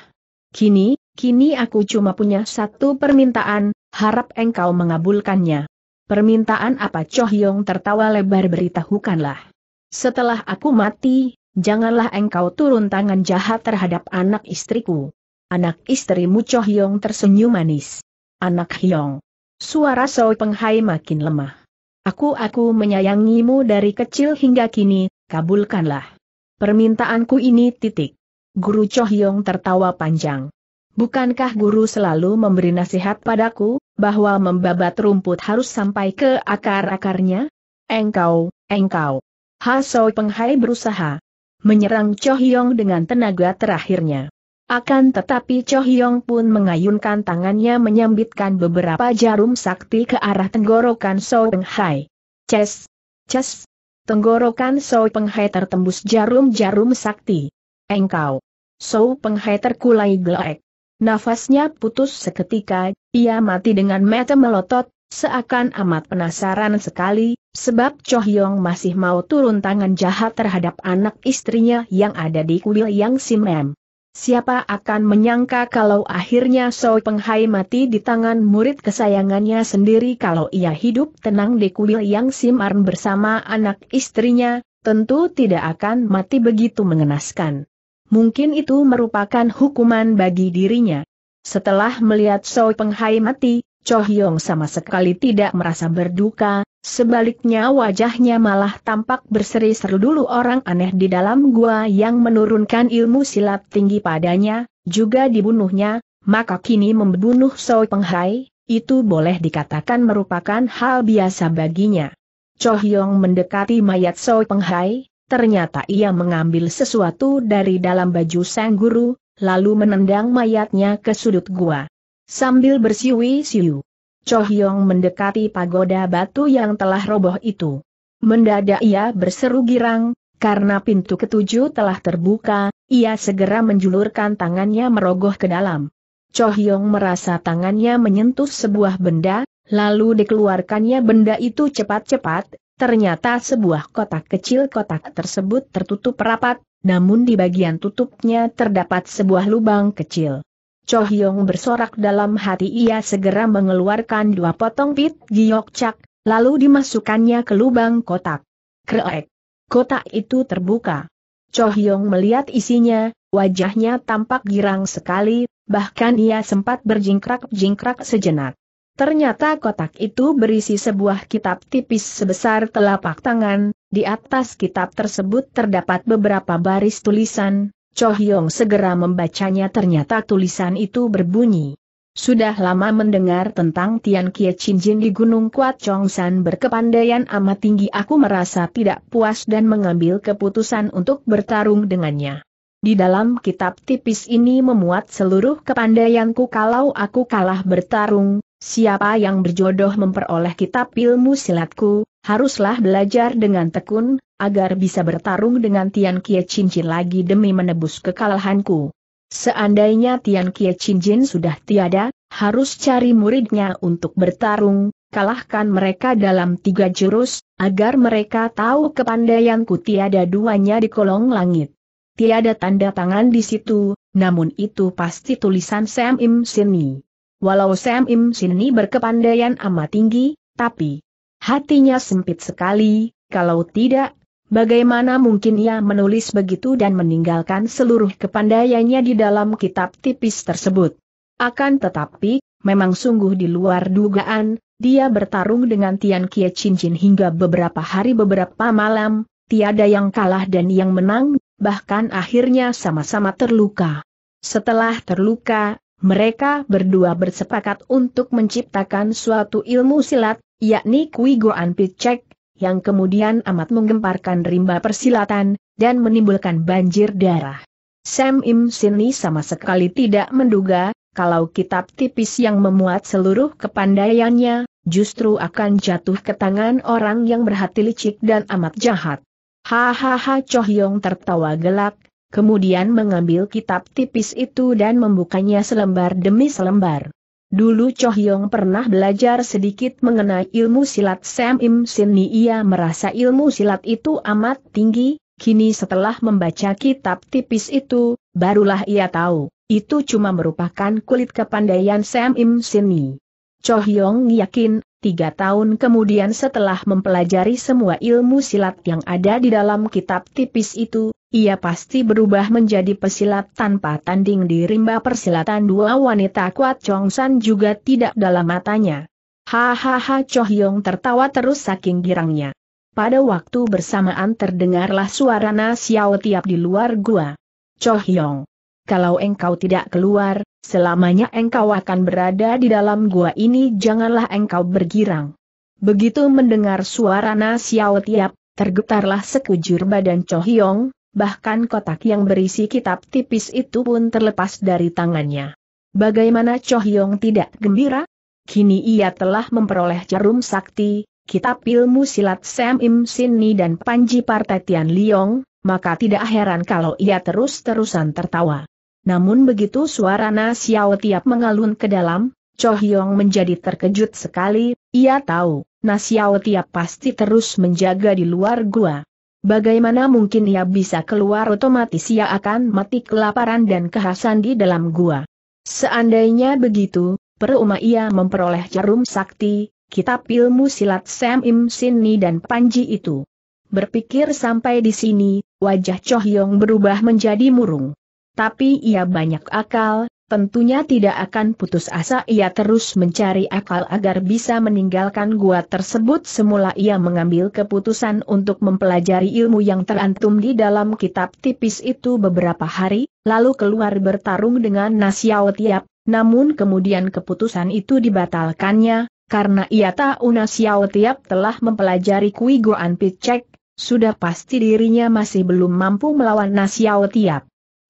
Kini, kini aku cuma punya satu permintaan, harap engkau mengabulkannya. Permintaan apa Choh Yong tertawa lebar beritahukanlah. Setelah aku mati, janganlah engkau turun tangan jahat terhadap anak istriku. Anak istrimu Choh Yong tersenyum manis. Anak Hyong. Suara Peng Penghai makin lemah. Aku-aku menyayangimu dari kecil hingga kini, kabulkanlah. Permintaanku ini titik. Guru Choh Yong tertawa panjang. Bukankah guru selalu memberi nasihat padaku? bahwa membabat rumput harus sampai ke akar-akarnya? Engkau, engkau. Peng Penghai berusaha menyerang Cho Hyong dengan tenaga terakhirnya. Akan tetapi Cho Hyong pun mengayunkan tangannya menyambitkan beberapa jarum sakti ke arah tenggorokan Soe Peng Hai. Ces! Ces! Tenggorokan Soe Peng Hai tertembus jarum-jarum sakti. Engkau! Soe Peng Hai terkulai gelek. Nafasnya putus seketika, ia mati dengan mata melotot, seakan amat penasaran sekali, sebab Cho Hyong masih mau turun tangan jahat terhadap anak istrinya yang ada di kuil Yang Simem. Siapa akan menyangka kalau akhirnya Soi Penghai mati di tangan murid kesayangannya sendiri kalau ia hidup tenang di kuil Yang Simarn bersama anak istrinya, tentu tidak akan mati begitu mengenaskan mungkin itu merupakan hukuman bagi dirinya. Setelah melihat Soi Penghai mati, Cho Hyong sama sekali tidak merasa berduka, sebaliknya wajahnya malah tampak berseri-seru dulu orang aneh di dalam gua yang menurunkan ilmu silat tinggi padanya, juga dibunuhnya, maka kini membunuh Soi Penghai, itu boleh dikatakan merupakan hal biasa baginya. Cho Hyong mendekati mayat Soi Penghai, ternyata ia mengambil sesuatu dari dalam baju sang guru, lalu menendang mayatnya ke sudut gua. Sambil bersiwi siwi Cho Hyong mendekati pagoda batu yang telah roboh itu. Mendadak ia berseru girang, karena pintu ketujuh telah terbuka, ia segera menjulurkan tangannya merogoh ke dalam. Cho Hyong merasa tangannya menyentuh sebuah benda, lalu dikeluarkannya benda itu cepat-cepat, Ternyata sebuah kotak kecil kotak tersebut tertutup rapat, namun di bagian tutupnya terdapat sebuah lubang kecil. Cho Hyong bersorak dalam hati ia segera mengeluarkan dua potong pit giok cak, lalu dimasukkannya ke lubang kotak. Kreek. Kotak itu terbuka. Cho Hyong melihat isinya, wajahnya tampak girang sekali, bahkan ia sempat berjingkrak-jingkrak sejenak. Ternyata kotak itu berisi sebuah kitab tipis sebesar telapak tangan, di atas kitab tersebut terdapat beberapa baris tulisan, Cho Hyong segera membacanya ternyata tulisan itu berbunyi. Sudah lama mendengar tentang Tian Kie Chin Jin di Gunung Kuat Chong San berkepandaian amat tinggi aku merasa tidak puas dan mengambil keputusan untuk bertarung dengannya. Di dalam kitab tipis ini memuat seluruh kepandaianku kalau aku kalah bertarung, Siapa yang berjodoh memperoleh kitab ilmu silatku, haruslah belajar dengan tekun, agar bisa bertarung dengan Tian Kie Cincin lagi demi menebus kekalahanku. Seandainya Tian Kie Cincin sudah tiada, harus cari muridnya untuk bertarung, kalahkan mereka dalam tiga jurus, agar mereka tahu kepandaianku tiada duanya di kolong langit. Tiada tanda tangan di situ, namun itu pasti tulisan Sam Im Sini. Walau Sam Im Sini berkepandaian amat tinggi, tapi hatinya sempit sekali, kalau tidak, bagaimana mungkin ia menulis begitu dan meninggalkan seluruh kepandaiannya di dalam kitab tipis tersebut. Akan tetapi, memang sungguh di luar dugaan, dia bertarung dengan Tian Kie Chin Chin hingga beberapa hari beberapa malam, tiada yang kalah dan yang menang, bahkan akhirnya sama-sama terluka. Setelah terluka, mereka berdua bersepakat untuk menciptakan suatu ilmu silat, yakni Kui Goan Picek, yang kemudian amat menggemparkan rimba persilatan, dan menimbulkan banjir darah. Sam Im Sin Sini sama sekali tidak menduga, kalau kitab tipis yang memuat seluruh kepandaiannya, justru akan jatuh ke tangan orang yang berhati licik dan amat jahat. Hahaha Choh Yong tertawa gelak, kemudian mengambil kitab tipis itu dan membukanya selembar demi selembar. Dulu Cho Hyong pernah belajar sedikit mengenai ilmu silat Sam Im Sin Ni ia merasa ilmu silat itu amat tinggi, kini setelah membaca kitab tipis itu, barulah ia tahu, itu cuma merupakan kulit kepandaian Sam Im Sin Ni. Cho Hyong yakin, tiga tahun kemudian setelah mempelajari semua ilmu silat yang ada di dalam kitab tipis itu, ia pasti berubah menjadi pesilat tanpa tanding di rimba persilatan dua wanita kuat Chong San juga tidak dalam matanya. Hahaha Choh Yong tertawa terus saking girangnya. Pada waktu bersamaan terdengarlah suara Na Xiao tiap di luar gua. Choh Yong, kalau engkau tidak keluar, selamanya engkau akan berada di dalam gua ini janganlah engkau bergirang. Begitu mendengar suara Na Xiao tiap, tergetarlah sekujur badan Choh Yong, bahkan kotak yang berisi kitab tipis itu pun terlepas dari tangannya. Bagaimana Cho Hyong tidak gembira? Kini ia telah memperoleh jarum sakti, kitab ilmu silat Sam Im Sin Ni dan Panji Partai Tian Liong, maka tidak heran kalau ia terus-terusan tertawa. Namun begitu suara Na Xiao tiap mengalun ke dalam, Cho Hyong menjadi terkejut sekali, ia tahu, Nasiao tiap pasti terus menjaga di luar gua. Bagaimana mungkin ia bisa keluar otomatis ia akan mati kelaparan dan kehasan di dalam gua. Seandainya begitu, peruma ia memperoleh jarum sakti, kitab ilmu silat Sam Im Sini dan Panji itu. Berpikir sampai di sini, wajah Choh Yong berubah menjadi murung. Tapi ia banyak akal, Tentunya tidak akan putus asa ia terus mencari akal agar bisa meninggalkan gua tersebut semula ia mengambil keputusan untuk mempelajari ilmu yang terantum di dalam kitab tipis itu beberapa hari, lalu keluar bertarung dengan Nasiao Tiap, namun kemudian keputusan itu dibatalkannya, karena ia tahu Nasiao Tiap telah mempelajari Kui Goan Picek, sudah pasti dirinya masih belum mampu melawan Nasiao Tiap.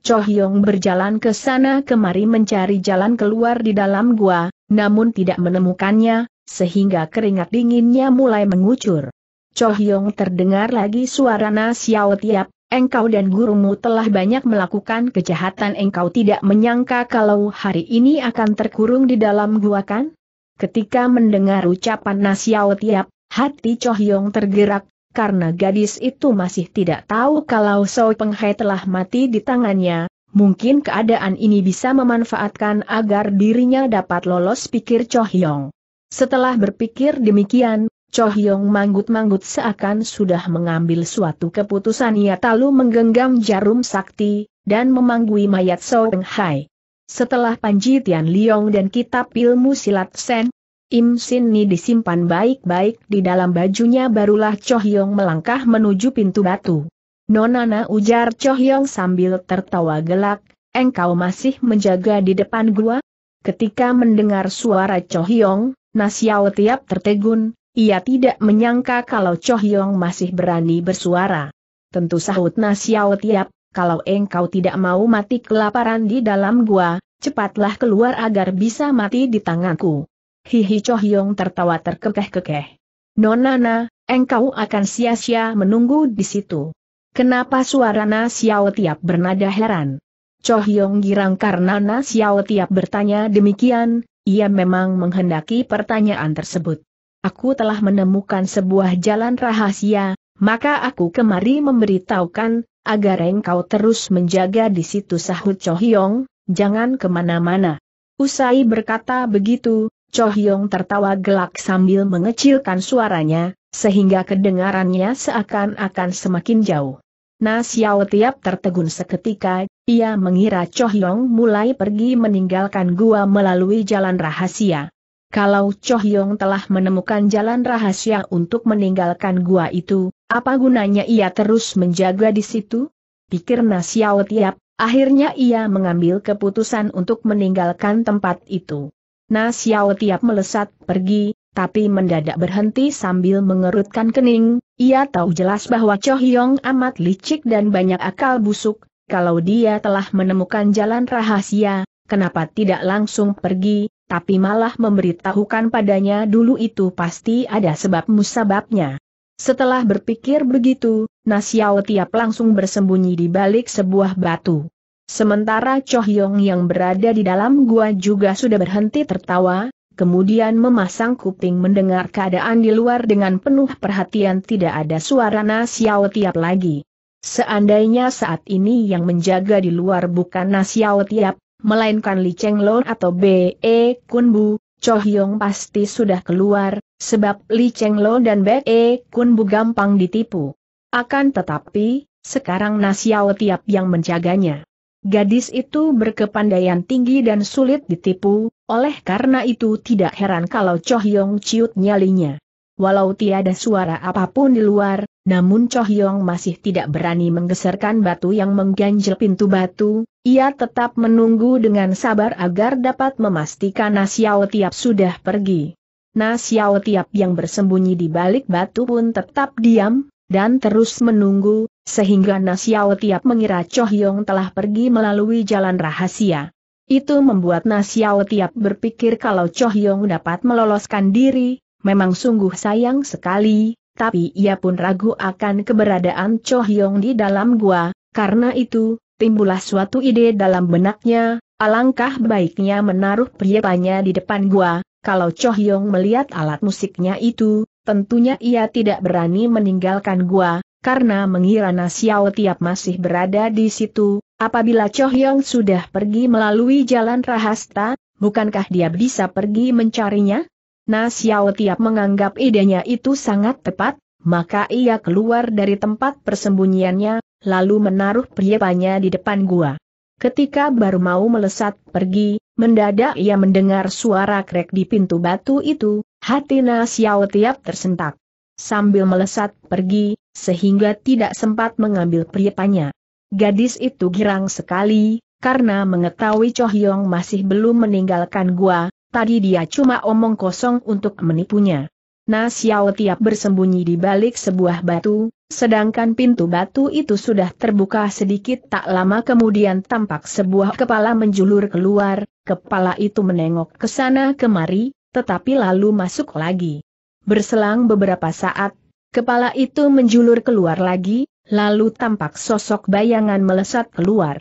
Cho Hyong berjalan ke sana kemari mencari jalan keluar di dalam gua, namun tidak menemukannya, sehingga keringat dinginnya mulai mengucur. Cho Hyong terdengar lagi suara Na Xiao Tiap, engkau dan gurumu telah banyak melakukan kejahatan engkau tidak menyangka kalau hari ini akan terkurung di dalam gua kan? Ketika mendengar ucapan Na Xiao Tiap, hati Cho Hyong tergerak, karena gadis itu masih tidak tahu kalau Peng Penghai telah mati di tangannya, mungkin keadaan ini bisa memanfaatkan agar dirinya dapat lolos pikir Cho Hyong. Setelah berpikir demikian, Cho Hyong manggut-manggut seakan sudah mengambil suatu keputusan ia lalu menggenggam jarum sakti, dan memanggui mayat Peng Hai. Setelah Panji Tian Liong dan kitab ilmu silat Sen, Im Sin Ni disimpan baik-baik di dalam bajunya barulah Cho Hyong melangkah menuju pintu batu. Nonana ujar Cho Hyong sambil tertawa gelak, engkau masih menjaga di depan gua? Ketika mendengar suara Cho Hyong, Nasiao tiap tertegun, ia tidak menyangka kalau Cho Hyong masih berani bersuara. Tentu sahut Nasiao tiap, kalau engkau tidak mau mati kelaparan di dalam gua, cepatlah keluar agar bisa mati di tanganku. Hihi Chohyong tertawa terkekeh-kekeh. Nonana, engkau akan sia-sia menunggu di situ. Kenapa suara Na Xiao Tiap bernada heran? Chohyong girang karena Na Xiao Tiap bertanya demikian, ia memang menghendaki pertanyaan tersebut. Aku telah menemukan sebuah jalan rahasia, maka aku kemari memberitahukan, agar engkau terus menjaga di situ sahut Chohyong, jangan kemana-mana. Usai berkata begitu, Cho Hyong tertawa gelak sambil mengecilkan suaranya, sehingga kedengarannya seakan-akan semakin jauh. Nah Xiao Tiap tertegun seketika, ia mengira Cho Hyong mulai pergi meninggalkan gua melalui jalan rahasia. Kalau Cho Hyong telah menemukan jalan rahasia untuk meninggalkan gua itu, apa gunanya ia terus menjaga di situ? Pikir Nah Xiao Tiap, akhirnya ia mengambil keputusan untuk meninggalkan tempat itu. Na Xiao tiap melesat pergi, tapi mendadak berhenti sambil mengerutkan kening, ia tahu jelas bahwa Cho Hyong amat licik dan banyak akal busuk, kalau dia telah menemukan jalan rahasia, kenapa tidak langsung pergi, tapi malah memberitahukan padanya dulu itu pasti ada sebab musababnya. Setelah berpikir begitu, Nasiao Tiap langsung bersembunyi di balik sebuah batu. Sementara Cho Hyong yang berada di dalam gua juga sudah berhenti tertawa, kemudian memasang kuping mendengar keadaan di luar dengan penuh perhatian tidak ada suara Nasiao Tiap lagi. Seandainya saat ini yang menjaga di luar bukan Nasiao Tiap, melainkan Li Cheng Lon atau B.E. E Kun Bu, Cho Hyong pasti sudah keluar, sebab Li Cheng Lon dan B.E. E Kun Bu gampang ditipu. Akan tetapi, sekarang Nasiao Tiap yang menjaganya. Gadis itu berkepandaian tinggi dan sulit ditipu, oleh karena itu tidak heran kalau Cho Hyong ciut nyalinya. Walau tiada suara apapun di luar, namun Cho Hyong masih tidak berani menggeserkan batu yang mengganjel pintu batu, ia tetap menunggu dengan sabar agar dapat memastikan Nasiao Tiap sudah pergi. Nasiao Tiap yang bersembunyi di balik batu pun tetap diam, dan terus menunggu, sehingga Nasiao Tiap mengira Choh Yong telah pergi melalui jalan rahasia. Itu membuat Nasiao Tiap berpikir kalau Choh Yong dapat meloloskan diri, memang sungguh sayang sekali, tapi ia pun ragu akan keberadaan Choh Yong di dalam gua, karena itu, timbullah suatu ide dalam benaknya, alangkah baiknya menaruh priapanya di depan gua, kalau Choh Yong melihat alat musiknya itu, tentunya ia tidak berani meninggalkan gua, karena mengira Nasiao Tiap masih berada di situ, apabila Chohyong sudah pergi melalui jalan Rahasta, bukankah dia bisa pergi mencarinya? Nasiao Tiap menganggap idenya itu sangat tepat, maka ia keluar dari tempat persembunyiannya, lalu menaruh priapanya di depan gua. Ketika baru mau melesat pergi, mendadak ia mendengar suara krek di pintu batu itu, hati Nasiao Tiap tersentak sambil melesat pergi, sehingga tidak sempat mengambil priapanya. Gadis itu girang sekali, karena mengetahui Cho Hyong masih belum meninggalkan gua, tadi dia cuma omong kosong untuk menipunya. Na Xiao Tiap bersembunyi di balik sebuah batu, sedangkan pintu batu itu sudah terbuka sedikit tak lama kemudian tampak sebuah kepala menjulur keluar, kepala itu menengok ke sana kemari, tetapi lalu masuk lagi. Berselang beberapa saat, kepala itu menjulur keluar lagi, lalu tampak sosok bayangan melesat keluar.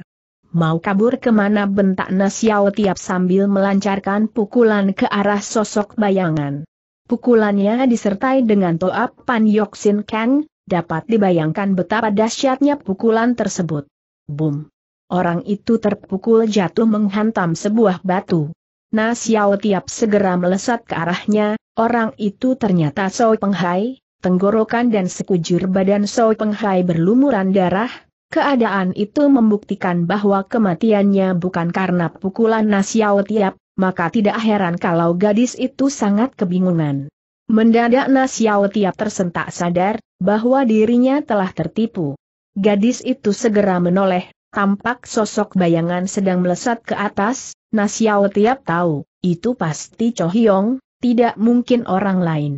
Mau kabur kemana bentak Nasiao tiap sambil melancarkan pukulan ke arah sosok bayangan. Pukulannya disertai dengan yok Yoxin Kang, dapat dibayangkan betapa dahsyatnya pukulan tersebut. Boom! Orang itu terpukul jatuh menghantam sebuah batu. Nasiao tiap segera melesat ke arahnya, Orang itu ternyata Soi Penghai, tenggorokan dan sekujur badan Soi Penghai berlumuran darah, keadaan itu membuktikan bahwa kematiannya bukan karena pukulan Nasiao Tiap, maka tidak heran kalau gadis itu sangat kebingungan. Mendadak Nasiao Tiap tersentak sadar, bahwa dirinya telah tertipu. Gadis itu segera menoleh, tampak sosok bayangan sedang melesat ke atas, Nasiao Tiap tahu, itu pasti Cho Hyong tidak mungkin orang lain.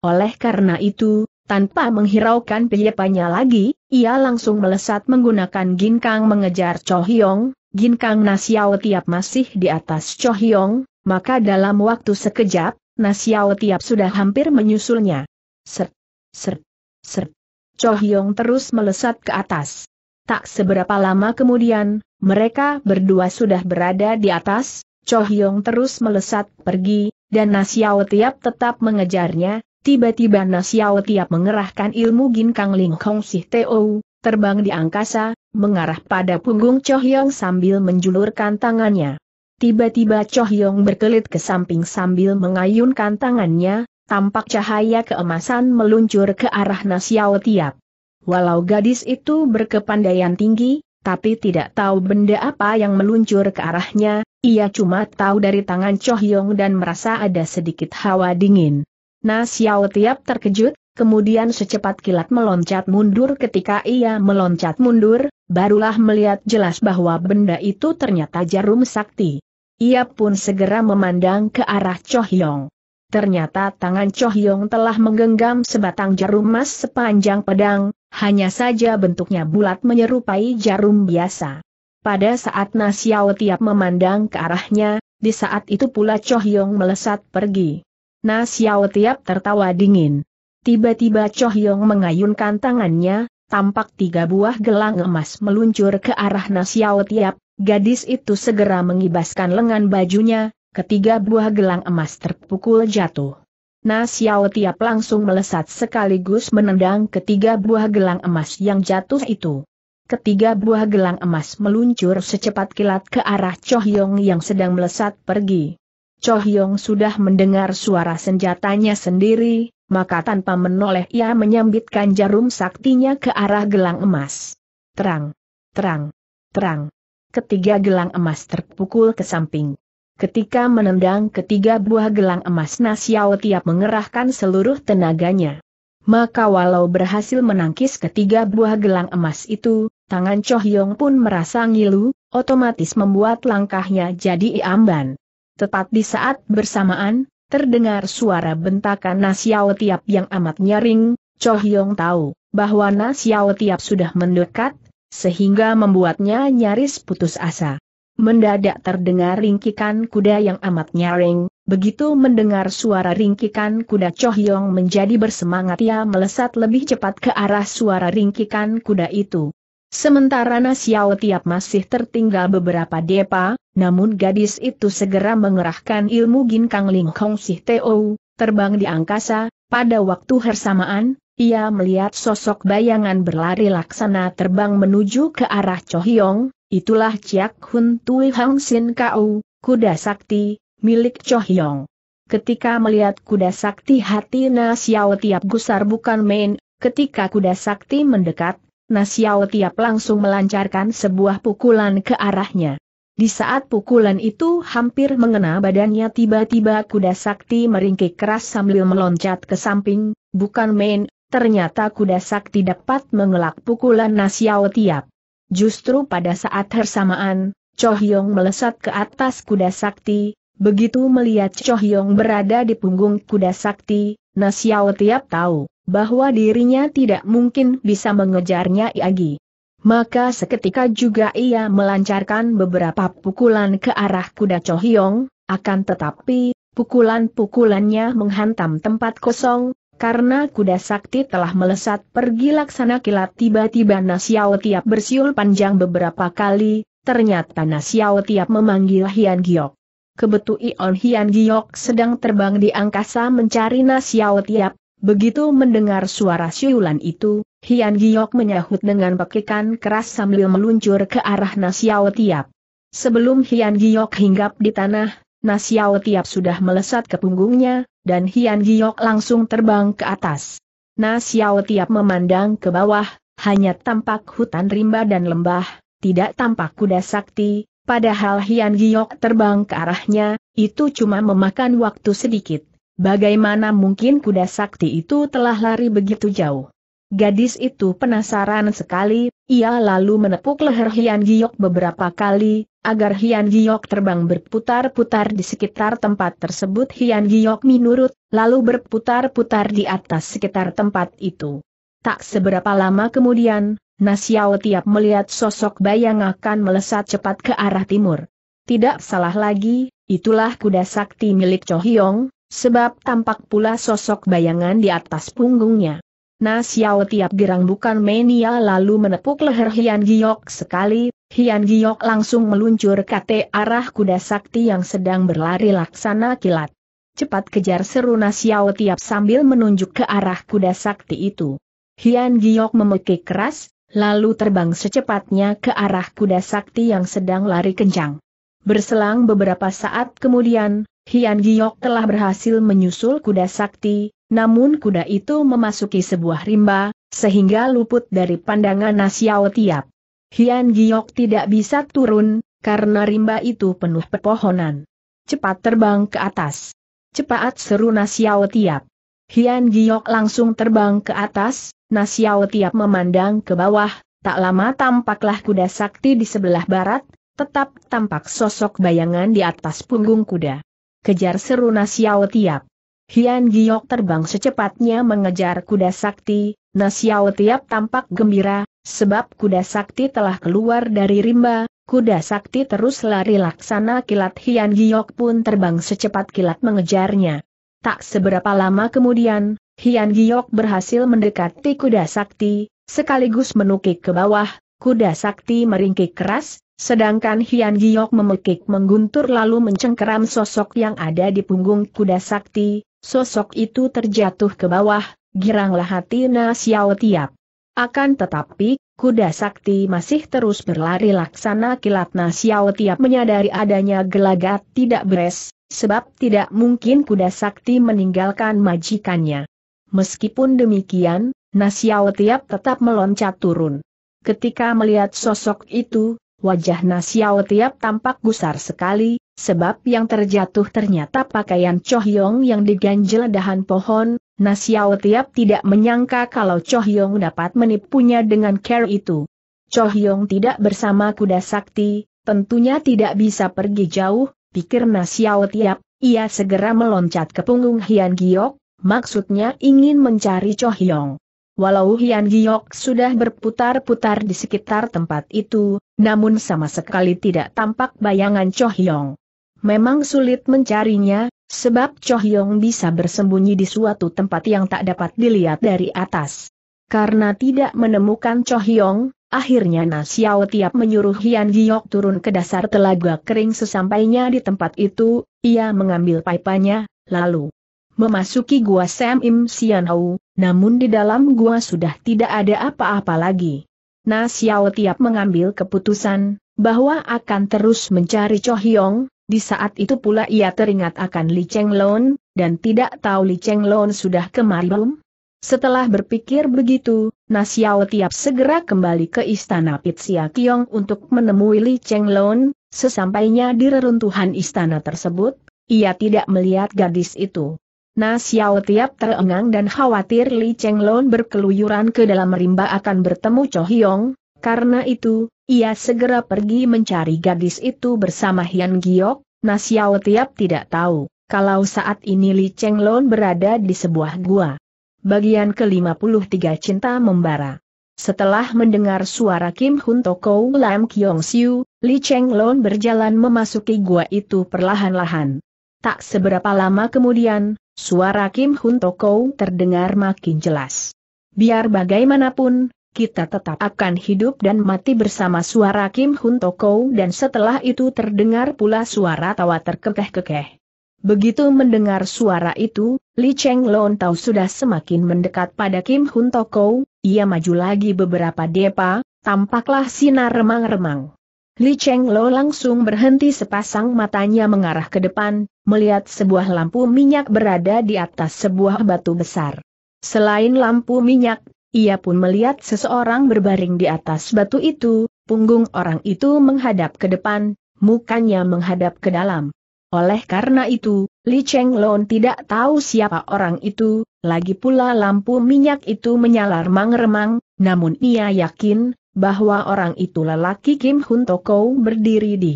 Oleh karena itu, tanpa menghiraukan penyepanya lagi, ia langsung melesat menggunakan ginkang mengejar Cho Hyong, ginkang Nasiao Tiap masih di atas Cho Hyong, maka dalam waktu sekejap, Nasiao Tiap sudah hampir menyusulnya. Ser, ser, ser. Cho Hyong terus melesat ke atas. Tak seberapa lama kemudian, mereka berdua sudah berada di atas, Cho Hyong terus melesat pergi, dan Nasiao Tiap tetap mengejarnya, tiba-tiba Nasiao Tiap mengerahkan ilmu Ginkang Ling Hong Sih Teo, terbang di angkasa, mengarah pada punggung Cho Hyong sambil menjulurkan tangannya. Tiba-tiba Cho Hyong berkelit ke samping sambil mengayunkan tangannya, tampak cahaya keemasan meluncur ke arah Nasiao Tiap. Walau gadis itu berkepandaian tinggi, tapi tidak tahu benda apa yang meluncur ke arahnya, ia cuma tahu dari tangan Choh Yong dan merasa ada sedikit hawa dingin. Nah Xiao Tiap terkejut, kemudian secepat kilat meloncat mundur ketika ia meloncat mundur, barulah melihat jelas bahwa benda itu ternyata jarum sakti. Ia pun segera memandang ke arah Choh Yong. Ternyata tangan Choh Yong telah menggenggam sebatang jarum emas sepanjang pedang, hanya saja bentuknya bulat menyerupai jarum biasa. Pada saat Nasiao Tiap memandang ke arahnya, di saat itu pula Choh Yong melesat pergi. Nasiao Tiap tertawa dingin. Tiba-tiba Choh Yong mengayunkan tangannya, tampak tiga buah gelang emas meluncur ke arah Nasiao Tiap, gadis itu segera mengibaskan lengan bajunya, ketiga buah gelang emas terpukul jatuh. Nasiao Tiap langsung melesat sekaligus menendang ketiga buah gelang emas yang jatuh itu ketiga buah gelang emas meluncur secepat kilat ke arah Chohyong yang sedang melesat pergi. Chohyong sudah mendengar suara senjatanya sendiri, maka tanpa menoleh ia menyambitkan jarum saktinya ke arah gelang emas. Terang, terang, terang. Ketiga gelang emas terpukul ke samping. Ketika menendang ketiga buah gelang emas Nasiao tiap mengerahkan seluruh tenaganya. Maka walau berhasil menangkis ketiga buah gelang emas itu, tangan Cho Hyong pun merasa ngilu, otomatis membuat langkahnya jadi iamban. Tepat di saat bersamaan, terdengar suara bentakan Nasiao Tiap yang amat nyaring, Cho Hyong tahu bahwa Nasiao Tiap sudah mendekat, sehingga membuatnya nyaris putus asa. Mendadak terdengar ringkikan kuda yang amat nyaring, begitu mendengar suara ringkikan kuda Cho Hyong menjadi bersemangat ia melesat lebih cepat ke arah suara ringkikan kuda itu. Sementara Nasiao Tiap masih tertinggal beberapa depa, namun gadis itu segera mengerahkan ilmu Ginkang Ling Kong Sih Teo, terbang di angkasa, pada waktu bersamaan, ia melihat sosok bayangan berlari laksana terbang menuju ke arah Chohyong, itulah Chiak Hun Tui Hang Sin Kau, kuda sakti, milik Chohyong. Ketika melihat kuda sakti hati Nasiao Tiap gusar bukan main, ketika kuda sakti mendekat, Nasiao Tiap langsung melancarkan sebuah pukulan ke arahnya. Di saat pukulan itu hampir mengena badannya tiba-tiba kuda sakti meringkik keras sambil meloncat ke samping, bukan main, ternyata kuda sakti dapat mengelak pukulan Nasiao Tiap. Justru pada saat bersamaan, Chohyong melesat ke atas kuda sakti, begitu melihat Chohyong berada di punggung kuda sakti, Nasiao tiap tahu bahwa dirinya tidak mungkin bisa mengejarnya lagi. Maka seketika juga ia melancarkan beberapa pukulan ke arah kuda Chohyong, akan tetapi, pukulan-pukulannya menghantam tempat kosong, karena kuda sakti telah melesat pergi laksana kilat tiba-tiba Nasiao tiap bersiul panjang beberapa kali, ternyata Nasiao tiap memanggil Hian Giok kebetu Ion Hian Giok sedang terbang di angkasa mencari Nasiao Tiap. Begitu mendengar suara siulan itu, Hian Giok menyahut dengan pekikan keras sambil meluncur ke arah Nasiao Tiap. Sebelum Hian Giok hinggap di tanah, Nasiao Tiap sudah melesat ke punggungnya, dan Hian Giok langsung terbang ke atas. Nasiao Tiap memandang ke bawah, hanya tampak hutan rimba dan lembah, tidak tampak kuda sakti, Padahal Hian Giok terbang ke arahnya, itu cuma memakan waktu sedikit. Bagaimana mungkin kuda sakti itu telah lari begitu jauh? Gadis itu penasaran sekali, ia lalu menepuk leher Hian Giok beberapa kali, agar Hian Giok terbang berputar-putar di sekitar tempat tersebut Hian Giok menurut, lalu berputar-putar di atas sekitar tempat itu. Tak seberapa lama kemudian, Nasiao tiap melihat sosok bayang akan melesat cepat ke arah timur. Tidak salah lagi, itulah kuda sakti milik Cho Hyong, sebab tampak pula sosok bayangan di atas punggungnya. Nasiao tiap girang bukan mania lalu menepuk leher Hian Giok sekali, Hian Giok langsung meluncur ke arah kuda sakti yang sedang berlari laksana kilat. Cepat kejar seru Nasiao tiap sambil menunjuk ke arah kuda sakti itu. Hian Giok memekik keras, lalu terbang secepatnya ke arah kuda sakti yang sedang lari kencang. Berselang beberapa saat kemudian, Hian Giok telah berhasil menyusul kuda sakti, namun kuda itu memasuki sebuah rimba, sehingga luput dari pandangan Nasiao Tiap. Hian Giok tidak bisa turun, karena rimba itu penuh pepohonan. Cepat terbang ke atas. Cepat seru Nasiao Tiap. Hian Giok langsung terbang ke atas, Nasiao tiap memandang ke bawah, tak lama tampaklah kuda sakti di sebelah barat, tetap tampak sosok bayangan di atas punggung kuda. Kejar seru Nasiao tiap. Hian Giok terbang secepatnya mengejar kuda sakti, Nasiao tiap tampak gembira, sebab kuda sakti telah keluar dari rimba, kuda sakti terus lari laksana kilat Hian Giok pun terbang secepat kilat mengejarnya. Tak seberapa lama kemudian, Hian Giok berhasil mendekati kuda sakti, sekaligus menukik ke bawah, kuda sakti meringkik keras, sedangkan Hian Giok memekik mengguntur lalu mencengkeram sosok yang ada di punggung kuda sakti, sosok itu terjatuh ke bawah, giranglah hati Na Xiao Tiap. Akan tetapi, kuda sakti masih terus berlari laksana kilat Na Xiao Tiap menyadari adanya gelagat tidak beres, Sebab tidak mungkin kuda sakti meninggalkan majikannya. Meskipun demikian, Nasiao Tiap tetap meloncat turun. Ketika melihat sosok itu, wajah Nasiao Tiap tampak gusar sekali, sebab yang terjatuh ternyata pakaian Chohyong yang diganjel dahan pohon, Nasiao Tiap tidak menyangka kalau Chohyong dapat menipunya dengan care itu. Chohyong tidak bersama kuda sakti, tentunya tidak bisa pergi jauh, pikir Nasiao Tiap, ia segera meloncat ke punggung Hian Giok, maksudnya ingin mencari Cho Hyong. Walau Hian Giok sudah berputar-putar di sekitar tempat itu, namun sama sekali tidak tampak bayangan Cho Hyong. Memang sulit mencarinya, sebab Cho Hyong bisa bersembunyi di suatu tempat yang tak dapat dilihat dari atas. Karena tidak menemukan Cho Hyong, Akhirnya Nasiao Tiap menyuruh Hian Giok turun ke dasar telaga kering sesampainya di tempat itu, ia mengambil pipanya, lalu memasuki gua Sam Im Sian Hau, namun di dalam gua sudah tidak ada apa-apa lagi. Nasiao Tiap mengambil keputusan, bahwa akan terus mencari Cho Hyong, di saat itu pula ia teringat akan Li Cheng Lon, dan tidak tahu Li Cheng Lon sudah kemari belum? Setelah berpikir begitu, Nasiao Tiap segera kembali ke istana Pitsia Kiong untuk menemui Li Cheng Lon, sesampainya di reruntuhan istana tersebut, ia tidak melihat gadis itu. Nasiao Tiap terengang dan khawatir Li Cheng Lon berkeluyuran ke dalam rimba akan bertemu Cho Hyong, karena itu, ia segera pergi mencari gadis itu bersama Hian Giok, Nasiao Tiap tidak tahu, kalau saat ini Li Cheng Lon berada di sebuah gua. Bagian ke-53 Cinta Membara Setelah mendengar suara Kim Hun Toko Lam Kyong Siu, Li Cheng Lon berjalan memasuki gua itu perlahan-lahan. Tak seberapa lama kemudian, suara Kim Hun Toko terdengar makin jelas. Biar bagaimanapun, kita tetap akan hidup dan mati bersama suara Kim Hun Toko dan setelah itu terdengar pula suara tawa terkekeh-kekeh. Begitu mendengar suara itu, Li Cheng Lon Tau sudah semakin mendekat pada Kim Hun Toko, ia maju lagi beberapa depa, tampaklah sinar remang-remang. Li Cheng Lo langsung berhenti sepasang matanya mengarah ke depan, melihat sebuah lampu minyak berada di atas sebuah batu besar. Selain lampu minyak, ia pun melihat seseorang berbaring di atas batu itu, punggung orang itu menghadap ke depan, mukanya menghadap ke dalam. Oleh karena itu, Li Cheng Lon tidak tahu siapa orang itu, lagi pula lampu minyak itu menyala remang-remang, namun ia yakin bahwa orang itu lelaki Kim Hun Toko berdiri di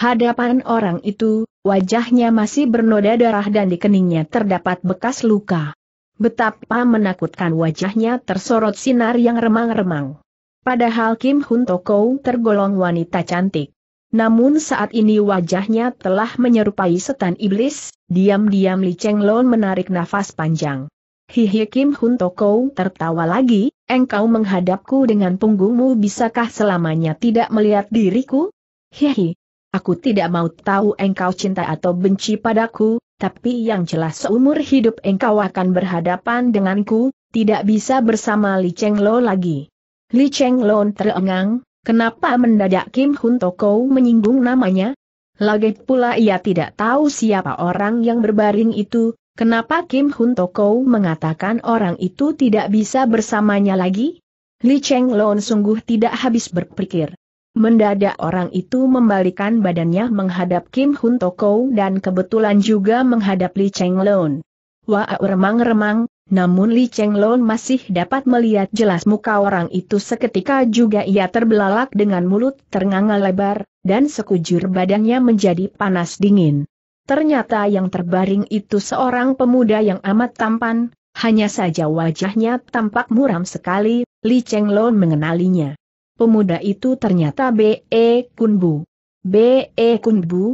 hadapan orang itu, wajahnya masih bernoda darah dan di keningnya terdapat bekas luka. Betapa menakutkan wajahnya tersorot sinar yang remang-remang. Padahal Kim Hun Toko tergolong wanita cantik. Namun saat ini wajahnya telah menyerupai setan iblis, diam-diam Li Cheng Chenglon menarik nafas panjang. Hihi Kim Hun Toko tertawa lagi, engkau menghadapku dengan punggungmu bisakah selamanya tidak melihat diriku? Hihi, aku tidak mau tahu engkau cinta atau benci padaku, tapi yang jelas seumur hidup engkau akan berhadapan denganku, tidak bisa bersama Li Cheng Lo lagi. Li Cheng Lon terengang, Kenapa mendadak Kim Hun Toko menyinggung namanya? Lagi pula ia tidak tahu siapa orang yang berbaring itu, kenapa Kim Hun Toko mengatakan orang itu tidak bisa bersamanya lagi? Li Cheng Lon sungguh tidak habis berpikir. Mendadak orang itu membalikan badannya menghadap Kim Hun Toko dan kebetulan juga menghadap Li Cheng Lon. Wah remang-remang, namun Li Cheng Long masih dapat melihat jelas muka orang itu seketika juga ia terbelalak dengan mulut ternganga lebar, dan sekujur badannya menjadi panas dingin. Ternyata yang terbaring itu seorang pemuda yang amat tampan, hanya saja wajahnya tampak muram sekali, Li Cheng Long mengenalinya. Pemuda itu ternyata B.E. Kunbu. B.E. Kunbu,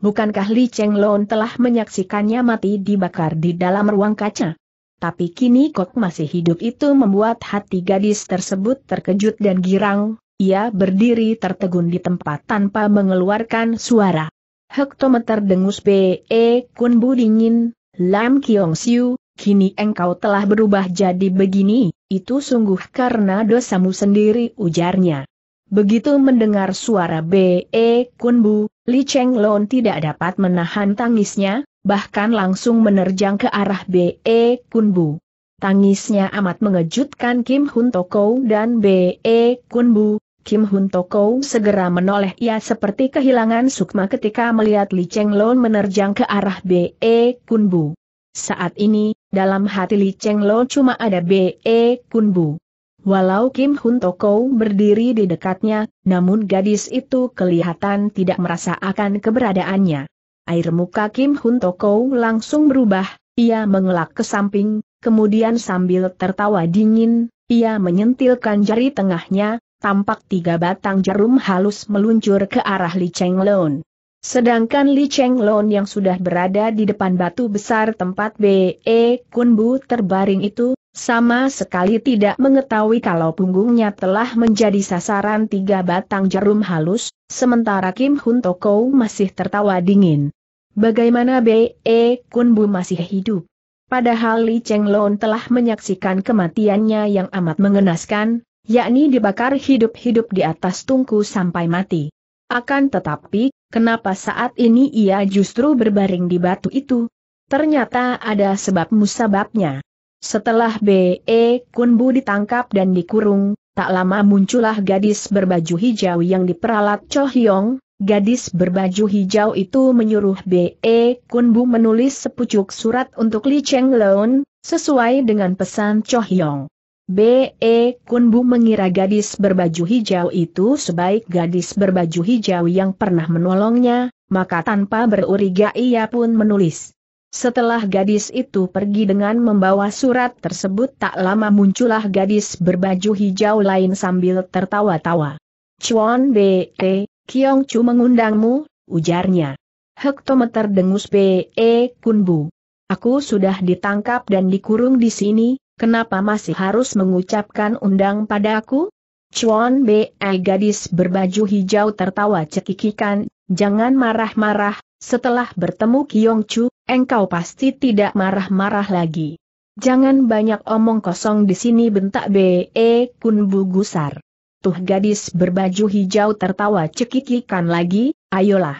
Bukankah Li Cheng Lon telah menyaksikannya mati dibakar di dalam ruang kaca? Tapi kini kok masih hidup itu membuat hati gadis tersebut terkejut dan girang, ia berdiri tertegun di tempat tanpa mengeluarkan suara. Hektometer dengus P.E. Kunbu dingin, Lam Kiong Siu, kini engkau telah berubah jadi begini, itu sungguh karena dosamu sendiri ujarnya. Begitu mendengar suara B.E. Kunbu, Li Cheng Lon tidak dapat menahan tangisnya, bahkan langsung menerjang ke arah B.E. Kunbu. Tangisnya amat mengejutkan Kim Hun Toko dan B.E. Kunbu. Kim Hun Toko segera menoleh ia seperti kehilangan sukma ketika melihat Li Cheng Lon menerjang ke arah B.E. Kunbu. Saat ini, dalam hati Li Cheng Lon cuma ada B.E. Kunbu. Walau Kim Hun Toko berdiri di dekatnya, namun gadis itu kelihatan tidak merasa akan keberadaannya. Air muka Kim Hun Toko langsung berubah, ia mengelak ke samping, kemudian sambil tertawa dingin, ia menyentilkan jari tengahnya, tampak tiga batang jarum halus meluncur ke arah Li Cheng Lon. Sedangkan Li Cheng Lon yang sudah berada di depan batu besar tempat B.E. Bu terbaring itu, sama sekali tidak mengetahui kalau punggungnya telah menjadi sasaran tiga batang jarum halus, sementara Kim Hun Toko masih tertawa dingin. Bagaimana B.E. E. Kun Bu masih hidup? Padahal Li Lon telah menyaksikan kematiannya yang amat mengenaskan, yakni dibakar hidup-hidup di atas tungku sampai mati. Akan tetapi, kenapa saat ini ia justru berbaring di batu itu? Ternyata ada sebab musababnya. Setelah B.E. Kunbu ditangkap dan dikurung, tak lama muncullah gadis berbaju hijau yang diperalat Cho Hyong, Gadis berbaju hijau itu menyuruh B.E. Kunbu menulis sepucuk surat untuk Li Cheng Leon, sesuai dengan pesan Cho Hyong. B.E. Kunbu mengira gadis berbaju hijau itu sebaik gadis berbaju hijau yang pernah menolongnya, maka tanpa beruriga ia pun menulis. Setelah gadis itu pergi dengan membawa surat tersebut tak lama muncullah gadis berbaju hijau lain sambil tertawa-tawa. Chuan B.E., Kiong Chu mengundangmu, ujarnya. Hektometer dengus B.E. Kunbu. Aku sudah ditangkap dan dikurung di sini, kenapa masih harus mengucapkan undang padaku? Chuan B.E. gadis berbaju hijau tertawa cekikikan, jangan marah-marah, setelah bertemu Kiong Chu, engkau pasti tidak marah-marah lagi. Jangan banyak omong kosong di sini bentak B.E. Kun Bu Gusar. Tuh gadis berbaju hijau tertawa cekikikan lagi, ayolah.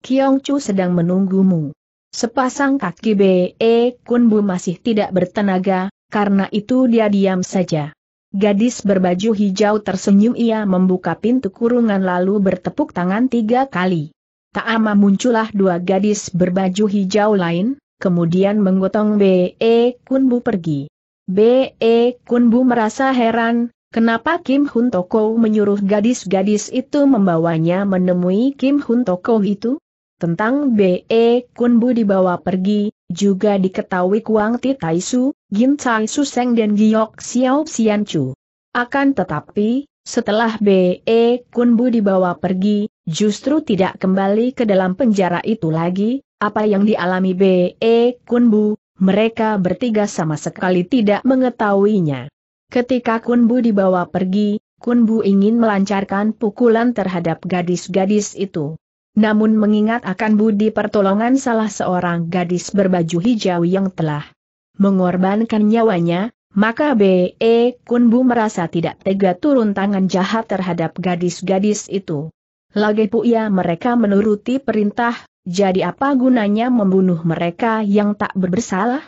Kiong Chu sedang menunggumu. Sepasang kaki B.E. Kunbu masih tidak bertenaga, karena itu dia diam saja. Gadis berbaju hijau tersenyum ia membuka pintu kurungan lalu bertepuk tangan tiga kali. Tak ama muncullah dua gadis berbaju hijau lain, kemudian menggotong B.E. Kunbu pergi. B.E. Kunbu merasa heran, Kenapa Kim Hun Toko menyuruh gadis-gadis itu membawanya menemui Kim Hun Toko itu? Tentang B.E. Kunbu dibawa pergi, juga diketahui Kuang Ti Tai Su, Gin Tai Su Seng dan Giok Xiao Xian Chu. Akan tetapi, setelah B.E. Kunbu dibawa pergi, justru tidak kembali ke dalam penjara itu lagi, apa yang dialami B.E. Kunbu, mereka bertiga sama sekali tidak mengetahuinya. Ketika Kunbu dibawa pergi, Kunbu ingin melancarkan pukulan terhadap gadis-gadis itu. Namun mengingat akan budi pertolongan salah seorang gadis berbaju hijau yang telah mengorbankan nyawanya, maka B.E. Kunbu merasa tidak tega turun tangan jahat terhadap gadis-gadis itu. Lagi puya mereka menuruti perintah, jadi apa gunanya membunuh mereka yang tak berbersalah?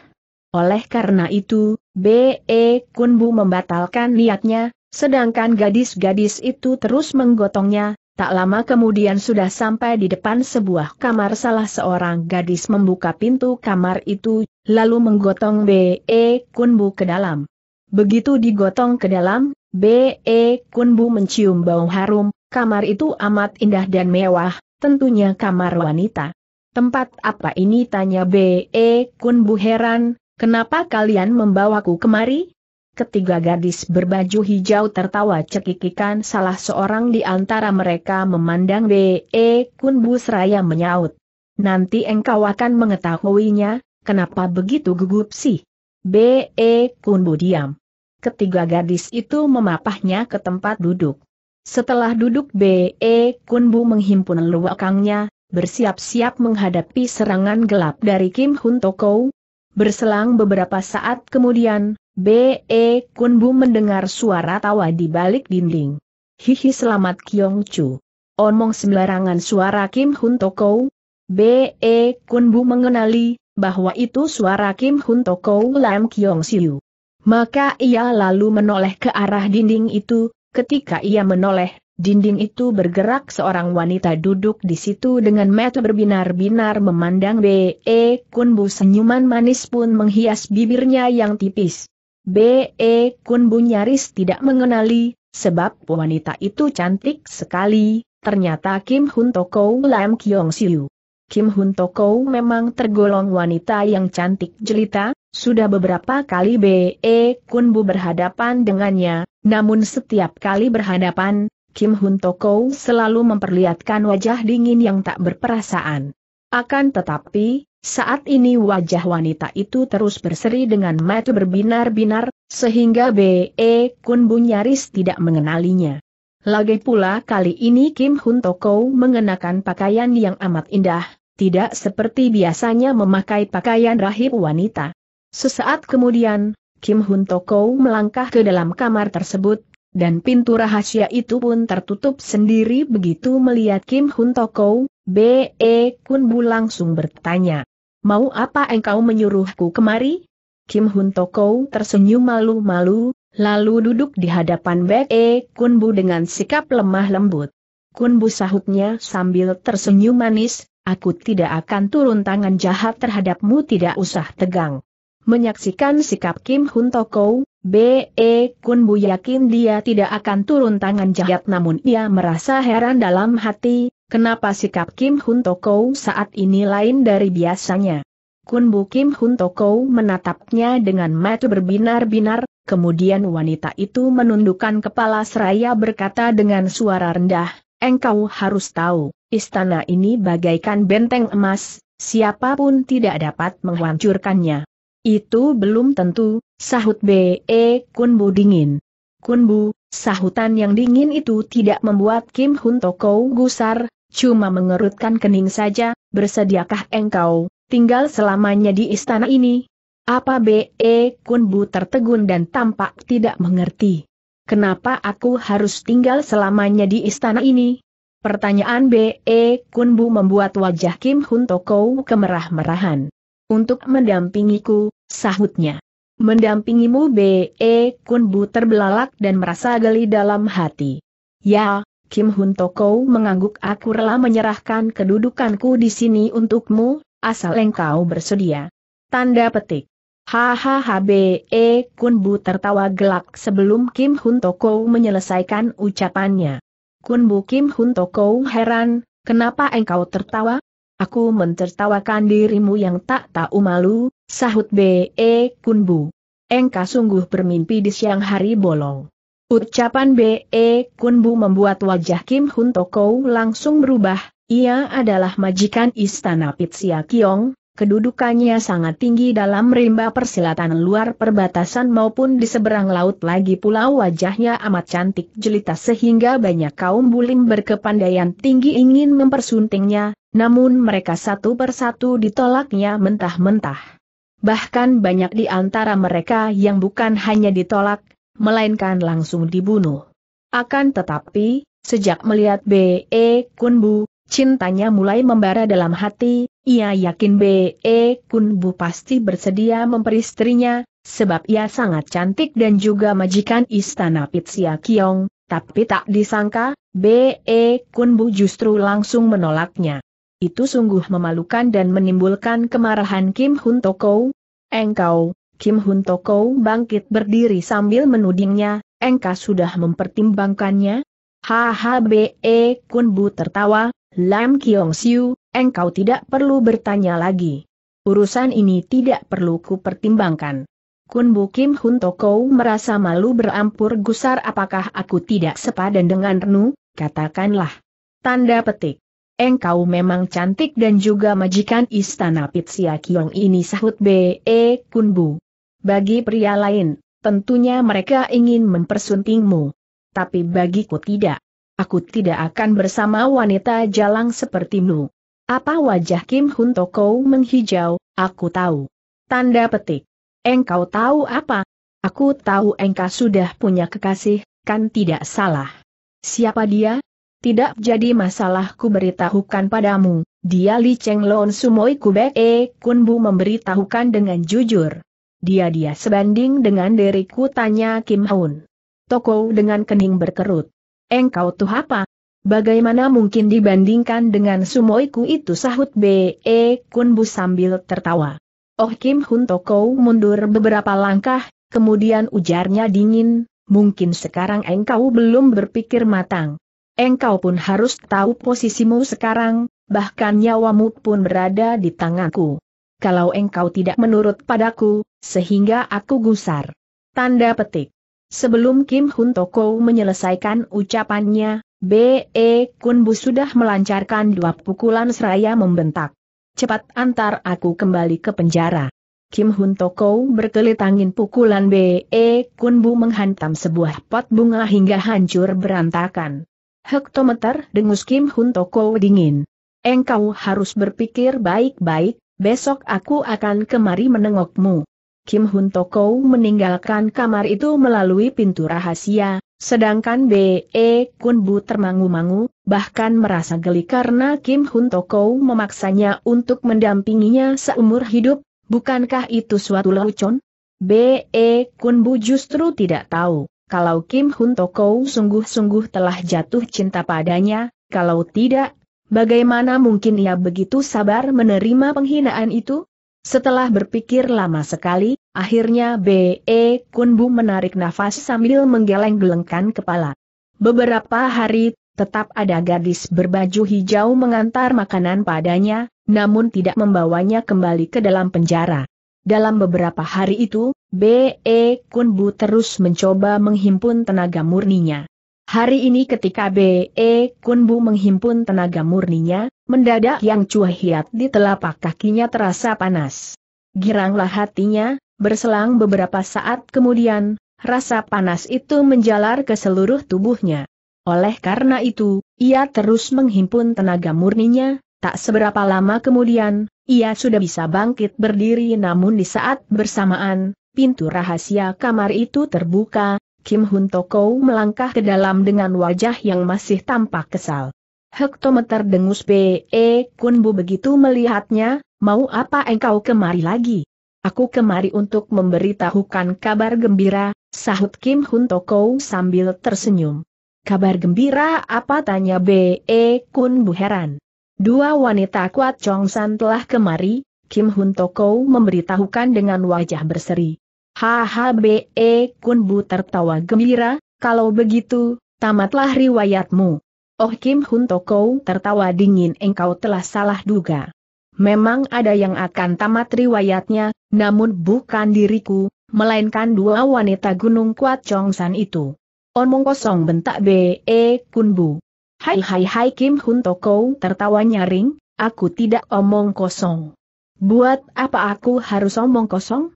Oleh karena itu, B.E. Kunbu membatalkan niatnya, sedangkan gadis-gadis itu terus menggotongnya, tak lama kemudian sudah sampai di depan sebuah kamar salah seorang gadis membuka pintu kamar itu, lalu menggotong B.E. Kunbu ke dalam. Begitu digotong ke dalam, B.E. Kunbu mencium bau harum, Kamar itu amat indah dan mewah, tentunya kamar wanita. Tempat apa ini tanya B.E. Kun Bu heran, kenapa kalian membawaku kemari? Ketiga gadis berbaju hijau tertawa cekikikan salah seorang di antara mereka memandang B.E. Kun Bu seraya menyaut. Nanti engkau akan mengetahuinya, kenapa begitu gugup sih? B.E. Kun Bu diam. Ketiga gadis itu memapahnya ke tempat duduk. Setelah duduk B.E. Kunbu menghimpun luakangnya, bersiap-siap menghadapi serangan gelap dari Kim Hun Toko. Berselang beberapa saat kemudian, B.E. Kunbu mendengar suara tawa di balik dinding. Hihi selamat Kyong Chu. Omong sembarangan suara Kim Hun Toko. B.E. Kunbu mengenali, bahwa itu suara Kim Hun Toko Lam Kyong Siu. Maka ia lalu menoleh ke arah dinding itu, Ketika ia menoleh, dinding itu bergerak seorang wanita duduk di situ dengan mata berbinar-binar memandang B.E. E Kunbu senyuman manis pun menghias bibirnya yang tipis. B.E. E Kunbu nyaris tidak mengenali, sebab wanita itu cantik sekali, ternyata Kim Hun Toko Lam Kyong Siu. Kim Hun Toko memang tergolong wanita yang cantik jelita, sudah beberapa kali B.E. Kunbu berhadapan dengannya, namun setiap kali berhadapan, Kim Hun Toko selalu memperlihatkan wajah dingin yang tak berperasaan. Akan tetapi, saat ini wajah wanita itu terus berseri dengan mata berbinar-binar, sehingga B.E. Kunbu nyaris tidak mengenalinya. Lagi pula kali ini Kim Hun Toko mengenakan pakaian yang amat indah, tidak seperti biasanya memakai pakaian rahib wanita. Sesaat kemudian, Kim Hun Toko melangkah ke dalam kamar tersebut, dan pintu rahasia itu pun tertutup sendiri begitu melihat Kim Hun Toko, B.E. Kun Bu langsung bertanya. Mau apa engkau menyuruhku kemari? Kim Hun Toko tersenyum malu-malu, lalu duduk di hadapan B.E. Kun Bu dengan sikap lemah lembut. Kun Bu sahutnya sambil tersenyum manis, aku tidak akan turun tangan jahat terhadapmu tidak usah tegang. Menyaksikan sikap Kim Hun Toko, B.E. Kun Bu yakin dia tidak akan turun tangan jahat namun ia merasa heran dalam hati, kenapa sikap Kim Hun Toko saat ini lain dari biasanya. Kun Bu Kim Hun Toko menatapnya dengan mata berbinar-binar, kemudian wanita itu menundukkan kepala seraya berkata dengan suara rendah, Engkau harus tahu, istana ini bagaikan benteng emas, siapapun tidak dapat menghancurkannya. Itu belum tentu, sahut B.E. Eh, Kunbu dingin. Kunbu, sahutan yang dingin itu tidak membuat Kim Hun Toko gusar, cuma mengerutkan kening saja, bersediakah engkau, tinggal selamanya di istana ini? Apa B.E. Eh, Kunbu tertegun dan tampak tidak mengerti. Kenapa aku harus tinggal selamanya di istana ini? Pertanyaan B.E. Eh, Kunbu membuat wajah Kim Hun Toko kemerah-merahan untuk mendampingiku, sahutnya. Mendampingimu B.E. E, Kunbu terbelalak dan merasa geli dalam hati. Ya, Kim Hun Toko mengangguk aku rela menyerahkan kedudukanku di sini untukmu, asal engkau bersedia. Tanda petik. Hahaha B.E. E, Kunbu tertawa gelak sebelum Kim Hun Toko menyelesaikan ucapannya. Kun Bu Kim Hun Toko heran, kenapa engkau tertawa? Aku mentertawakan dirimu yang tak tahu malu, sahut B.E. E Kunbu. Engkau sungguh bermimpi di siang hari bolong. Ucapan B.E. E Kunbu membuat wajah Kim Hun Toko langsung berubah, ia adalah majikan istana Pitsia Kiong, kedudukannya sangat tinggi dalam rimba persilatan luar perbatasan maupun di seberang laut lagi pula wajahnya amat cantik jelita sehingga banyak kaum bulim berkepandaian tinggi ingin mempersuntingnya, namun mereka satu persatu ditolaknya mentah-mentah. Bahkan banyak di antara mereka yang bukan hanya ditolak, melainkan langsung dibunuh. Akan tetapi, sejak melihat B.E. Kunbu, cintanya mulai membara dalam hati, ia yakin B.E. Kunbu pasti bersedia memperistrinya, sebab ia sangat cantik dan juga majikan istana Pitsia Kiong, tapi tak disangka, B.E. Kunbu justru langsung menolaknya itu sungguh memalukan dan menimbulkan kemarahan Kim Hun Toko. Engkau, Kim Hun Toko bangkit berdiri sambil menudingnya, engkau sudah mempertimbangkannya? HHBE Kun Bu tertawa, Lam Kiong Siu, engkau tidak perlu bertanya lagi. Urusan ini tidak perlu ku pertimbangkan. Kun Bu Kim Hun Toko merasa malu berampur gusar apakah aku tidak sepadan dengan Renu, katakanlah. Tanda petik engkau memang cantik dan juga majikan istana Pitsia Kiong ini sahut B.E. E Kunbu. Bagi pria lain, tentunya mereka ingin mempersuntingmu. Tapi bagiku tidak. Aku tidak akan bersama wanita jalang sepertimu. Apa wajah Kim Hun Toko menghijau, aku tahu. Tanda petik. Engkau tahu apa? Aku tahu engkau sudah punya kekasih, kan tidak salah. Siapa dia? tidak jadi masalahku beritahukan padamu, dia Li Cheng Lon Sumoi Kubek E Kun Bu memberitahukan dengan jujur. Dia-dia sebanding dengan diriku tanya Kim Haun. Toko dengan kening berkerut. Engkau tuh apa? Bagaimana mungkin dibandingkan dengan sumoiku itu sahut B.E. E. Kun Bu sambil tertawa. Oh Kim Hun Toko mundur beberapa langkah, kemudian ujarnya dingin, mungkin sekarang engkau belum berpikir matang engkau pun harus tahu posisimu sekarang, bahkan nyawamu pun berada di tanganku. Kalau engkau tidak menurut padaku, sehingga aku gusar. Tanda petik. Sebelum Kim Hun Toko menyelesaikan ucapannya, B.E. Bu sudah melancarkan dua pukulan seraya membentak. Cepat antar aku kembali ke penjara. Kim Hun Toko berkelit angin pukulan B.E. Bu menghantam sebuah pot bunga hingga hancur berantakan. Hektometer dengus Kim Hun Toko dingin. Engkau harus berpikir baik-baik, besok aku akan kemari menengokmu. Kim Hun Toko meninggalkan kamar itu melalui pintu rahasia, sedangkan B.E. Kun Bu termangu-mangu, bahkan merasa geli karena Kim Hun Toko memaksanya untuk mendampinginya seumur hidup, bukankah itu suatu lelucon? B.E. Kun Bu justru tidak tahu. Kalau Kim Hun Toko sungguh-sungguh telah jatuh cinta padanya, kalau tidak, bagaimana mungkin ia begitu sabar menerima penghinaan itu? Setelah berpikir lama sekali, akhirnya B.E. Kun Bu menarik nafas sambil menggeleng-gelengkan kepala. Beberapa hari, tetap ada gadis berbaju hijau mengantar makanan padanya, namun tidak membawanya kembali ke dalam penjara. Dalam beberapa hari itu, B.E. Kunbu terus mencoba menghimpun tenaga murninya. Hari ini ketika B.E. Kunbu menghimpun tenaga murninya, mendadak yang cuahiat di telapak kakinya terasa panas. Giranglah hatinya, berselang beberapa saat kemudian, rasa panas itu menjalar ke seluruh tubuhnya. Oleh karena itu, ia terus menghimpun tenaga murninya, tak seberapa lama kemudian, ia sudah bisa bangkit berdiri namun di saat bersamaan, pintu rahasia kamar itu terbuka, Kim Hun Toko melangkah ke dalam dengan wajah yang masih tampak kesal. Hektometer dengus P.E. E, Bu begitu melihatnya, mau apa engkau kemari lagi? Aku kemari untuk memberitahukan kabar gembira, sahut Kim Hun Toko sambil tersenyum. Kabar gembira apa tanya B.E. E, Kun Bu heran. Dua wanita kuat Chong San telah kemari, Kim Hun Toko memberitahukan dengan wajah berseri. HHBE eh, Kunbu tertawa gembira, kalau begitu, tamatlah riwayatmu. Oh Kim Hun Toko tertawa dingin engkau telah salah duga. Memang ada yang akan tamat riwayatnya, namun bukan diriku, melainkan dua wanita gunung kuat San itu. Omong kosong bentak B.E. Eh, Kunbu. Hai hai hai Kim Hun Toko tertawa nyaring, aku tidak omong kosong. Buat apa aku harus omong kosong?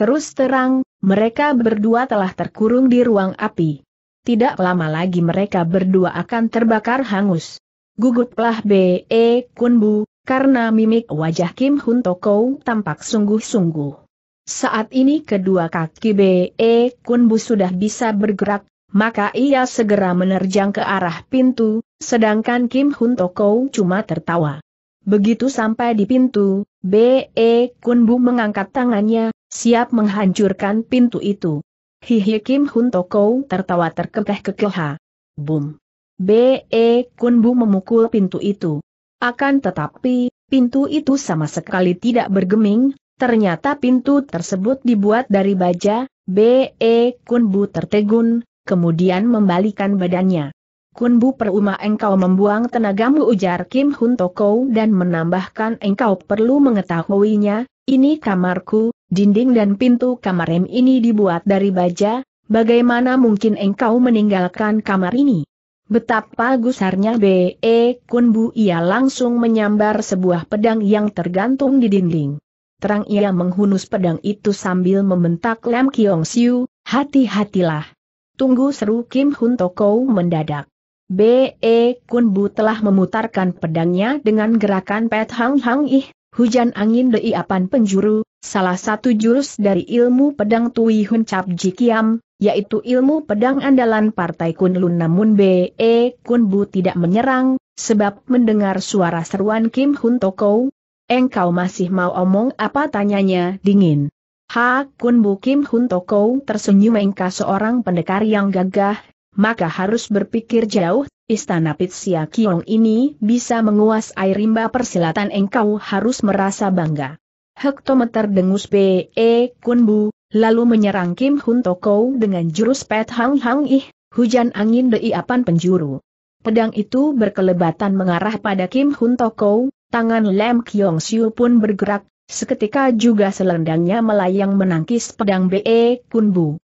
Terus terang, mereka berdua telah terkurung di ruang api. Tidak lama lagi mereka berdua akan terbakar hangus. Guguplah B.E. Kunbu, karena mimik wajah Kim Hun Toko tampak sungguh-sungguh. Saat ini kedua kaki B.E. Kunbu sudah bisa bergerak, maka ia segera menerjang ke arah pintu, sedangkan Kim Hun Toko cuma tertawa. Begitu sampai di pintu, B.E. Kunbu mengangkat tangannya, siap menghancurkan pintu itu. Hihi Kim Hun Toko tertawa terkekeh kekeh. Bum. B.E. Kunbu memukul pintu itu. Akan tetapi, pintu itu sama sekali tidak bergeming, ternyata pintu tersebut dibuat dari baja, B.E. Kunbu tertegun, kemudian membalikan badannya. Kunbu perumah engkau membuang tenagamu ujar Kim Hun Toko dan menambahkan engkau perlu mengetahuinya, ini kamarku, dinding dan pintu kamar M ini dibuat dari baja, bagaimana mungkin engkau meninggalkan kamar ini? Betapa gusarnya B.E. E, Kunbu ia langsung menyambar sebuah pedang yang tergantung di dinding. Terang ia menghunus pedang itu sambil membentak Lam Kiong Siu, hati-hatilah. Tunggu seru Kim Hun Toko mendadak. B.E. Kun Bu telah memutarkan pedangnya dengan gerakan pet hang hang ih, hujan angin deiapan penjuru, salah satu jurus dari ilmu pedang Tui Hun Cap Jikiam, yaitu ilmu pedang andalan Partai Kun Lun. namun B.E. Kun Bu tidak menyerang, sebab mendengar suara seruan Kim Hun Toko, engkau masih mau omong apa tanyanya dingin. Ha Kun Bu Kim Hun Toko tersenyum engkau seorang pendekar yang gagah, maka harus berpikir jauh, istana Pitsia Kiong ini bisa menguasai rimba persilatan engkau harus merasa bangga. Hektometer dengus P.E. Kunbu, lalu menyerang Kim Hun Toko dengan jurus Pet Hang Hang Ih, hujan angin deiapan penjuru. Pedang itu berkelebatan mengarah pada Kim Hun Toko, tangan Lem Kyong Siu pun bergerak, seketika juga selendangnya melayang menangkis pedang B.E. Kunbu.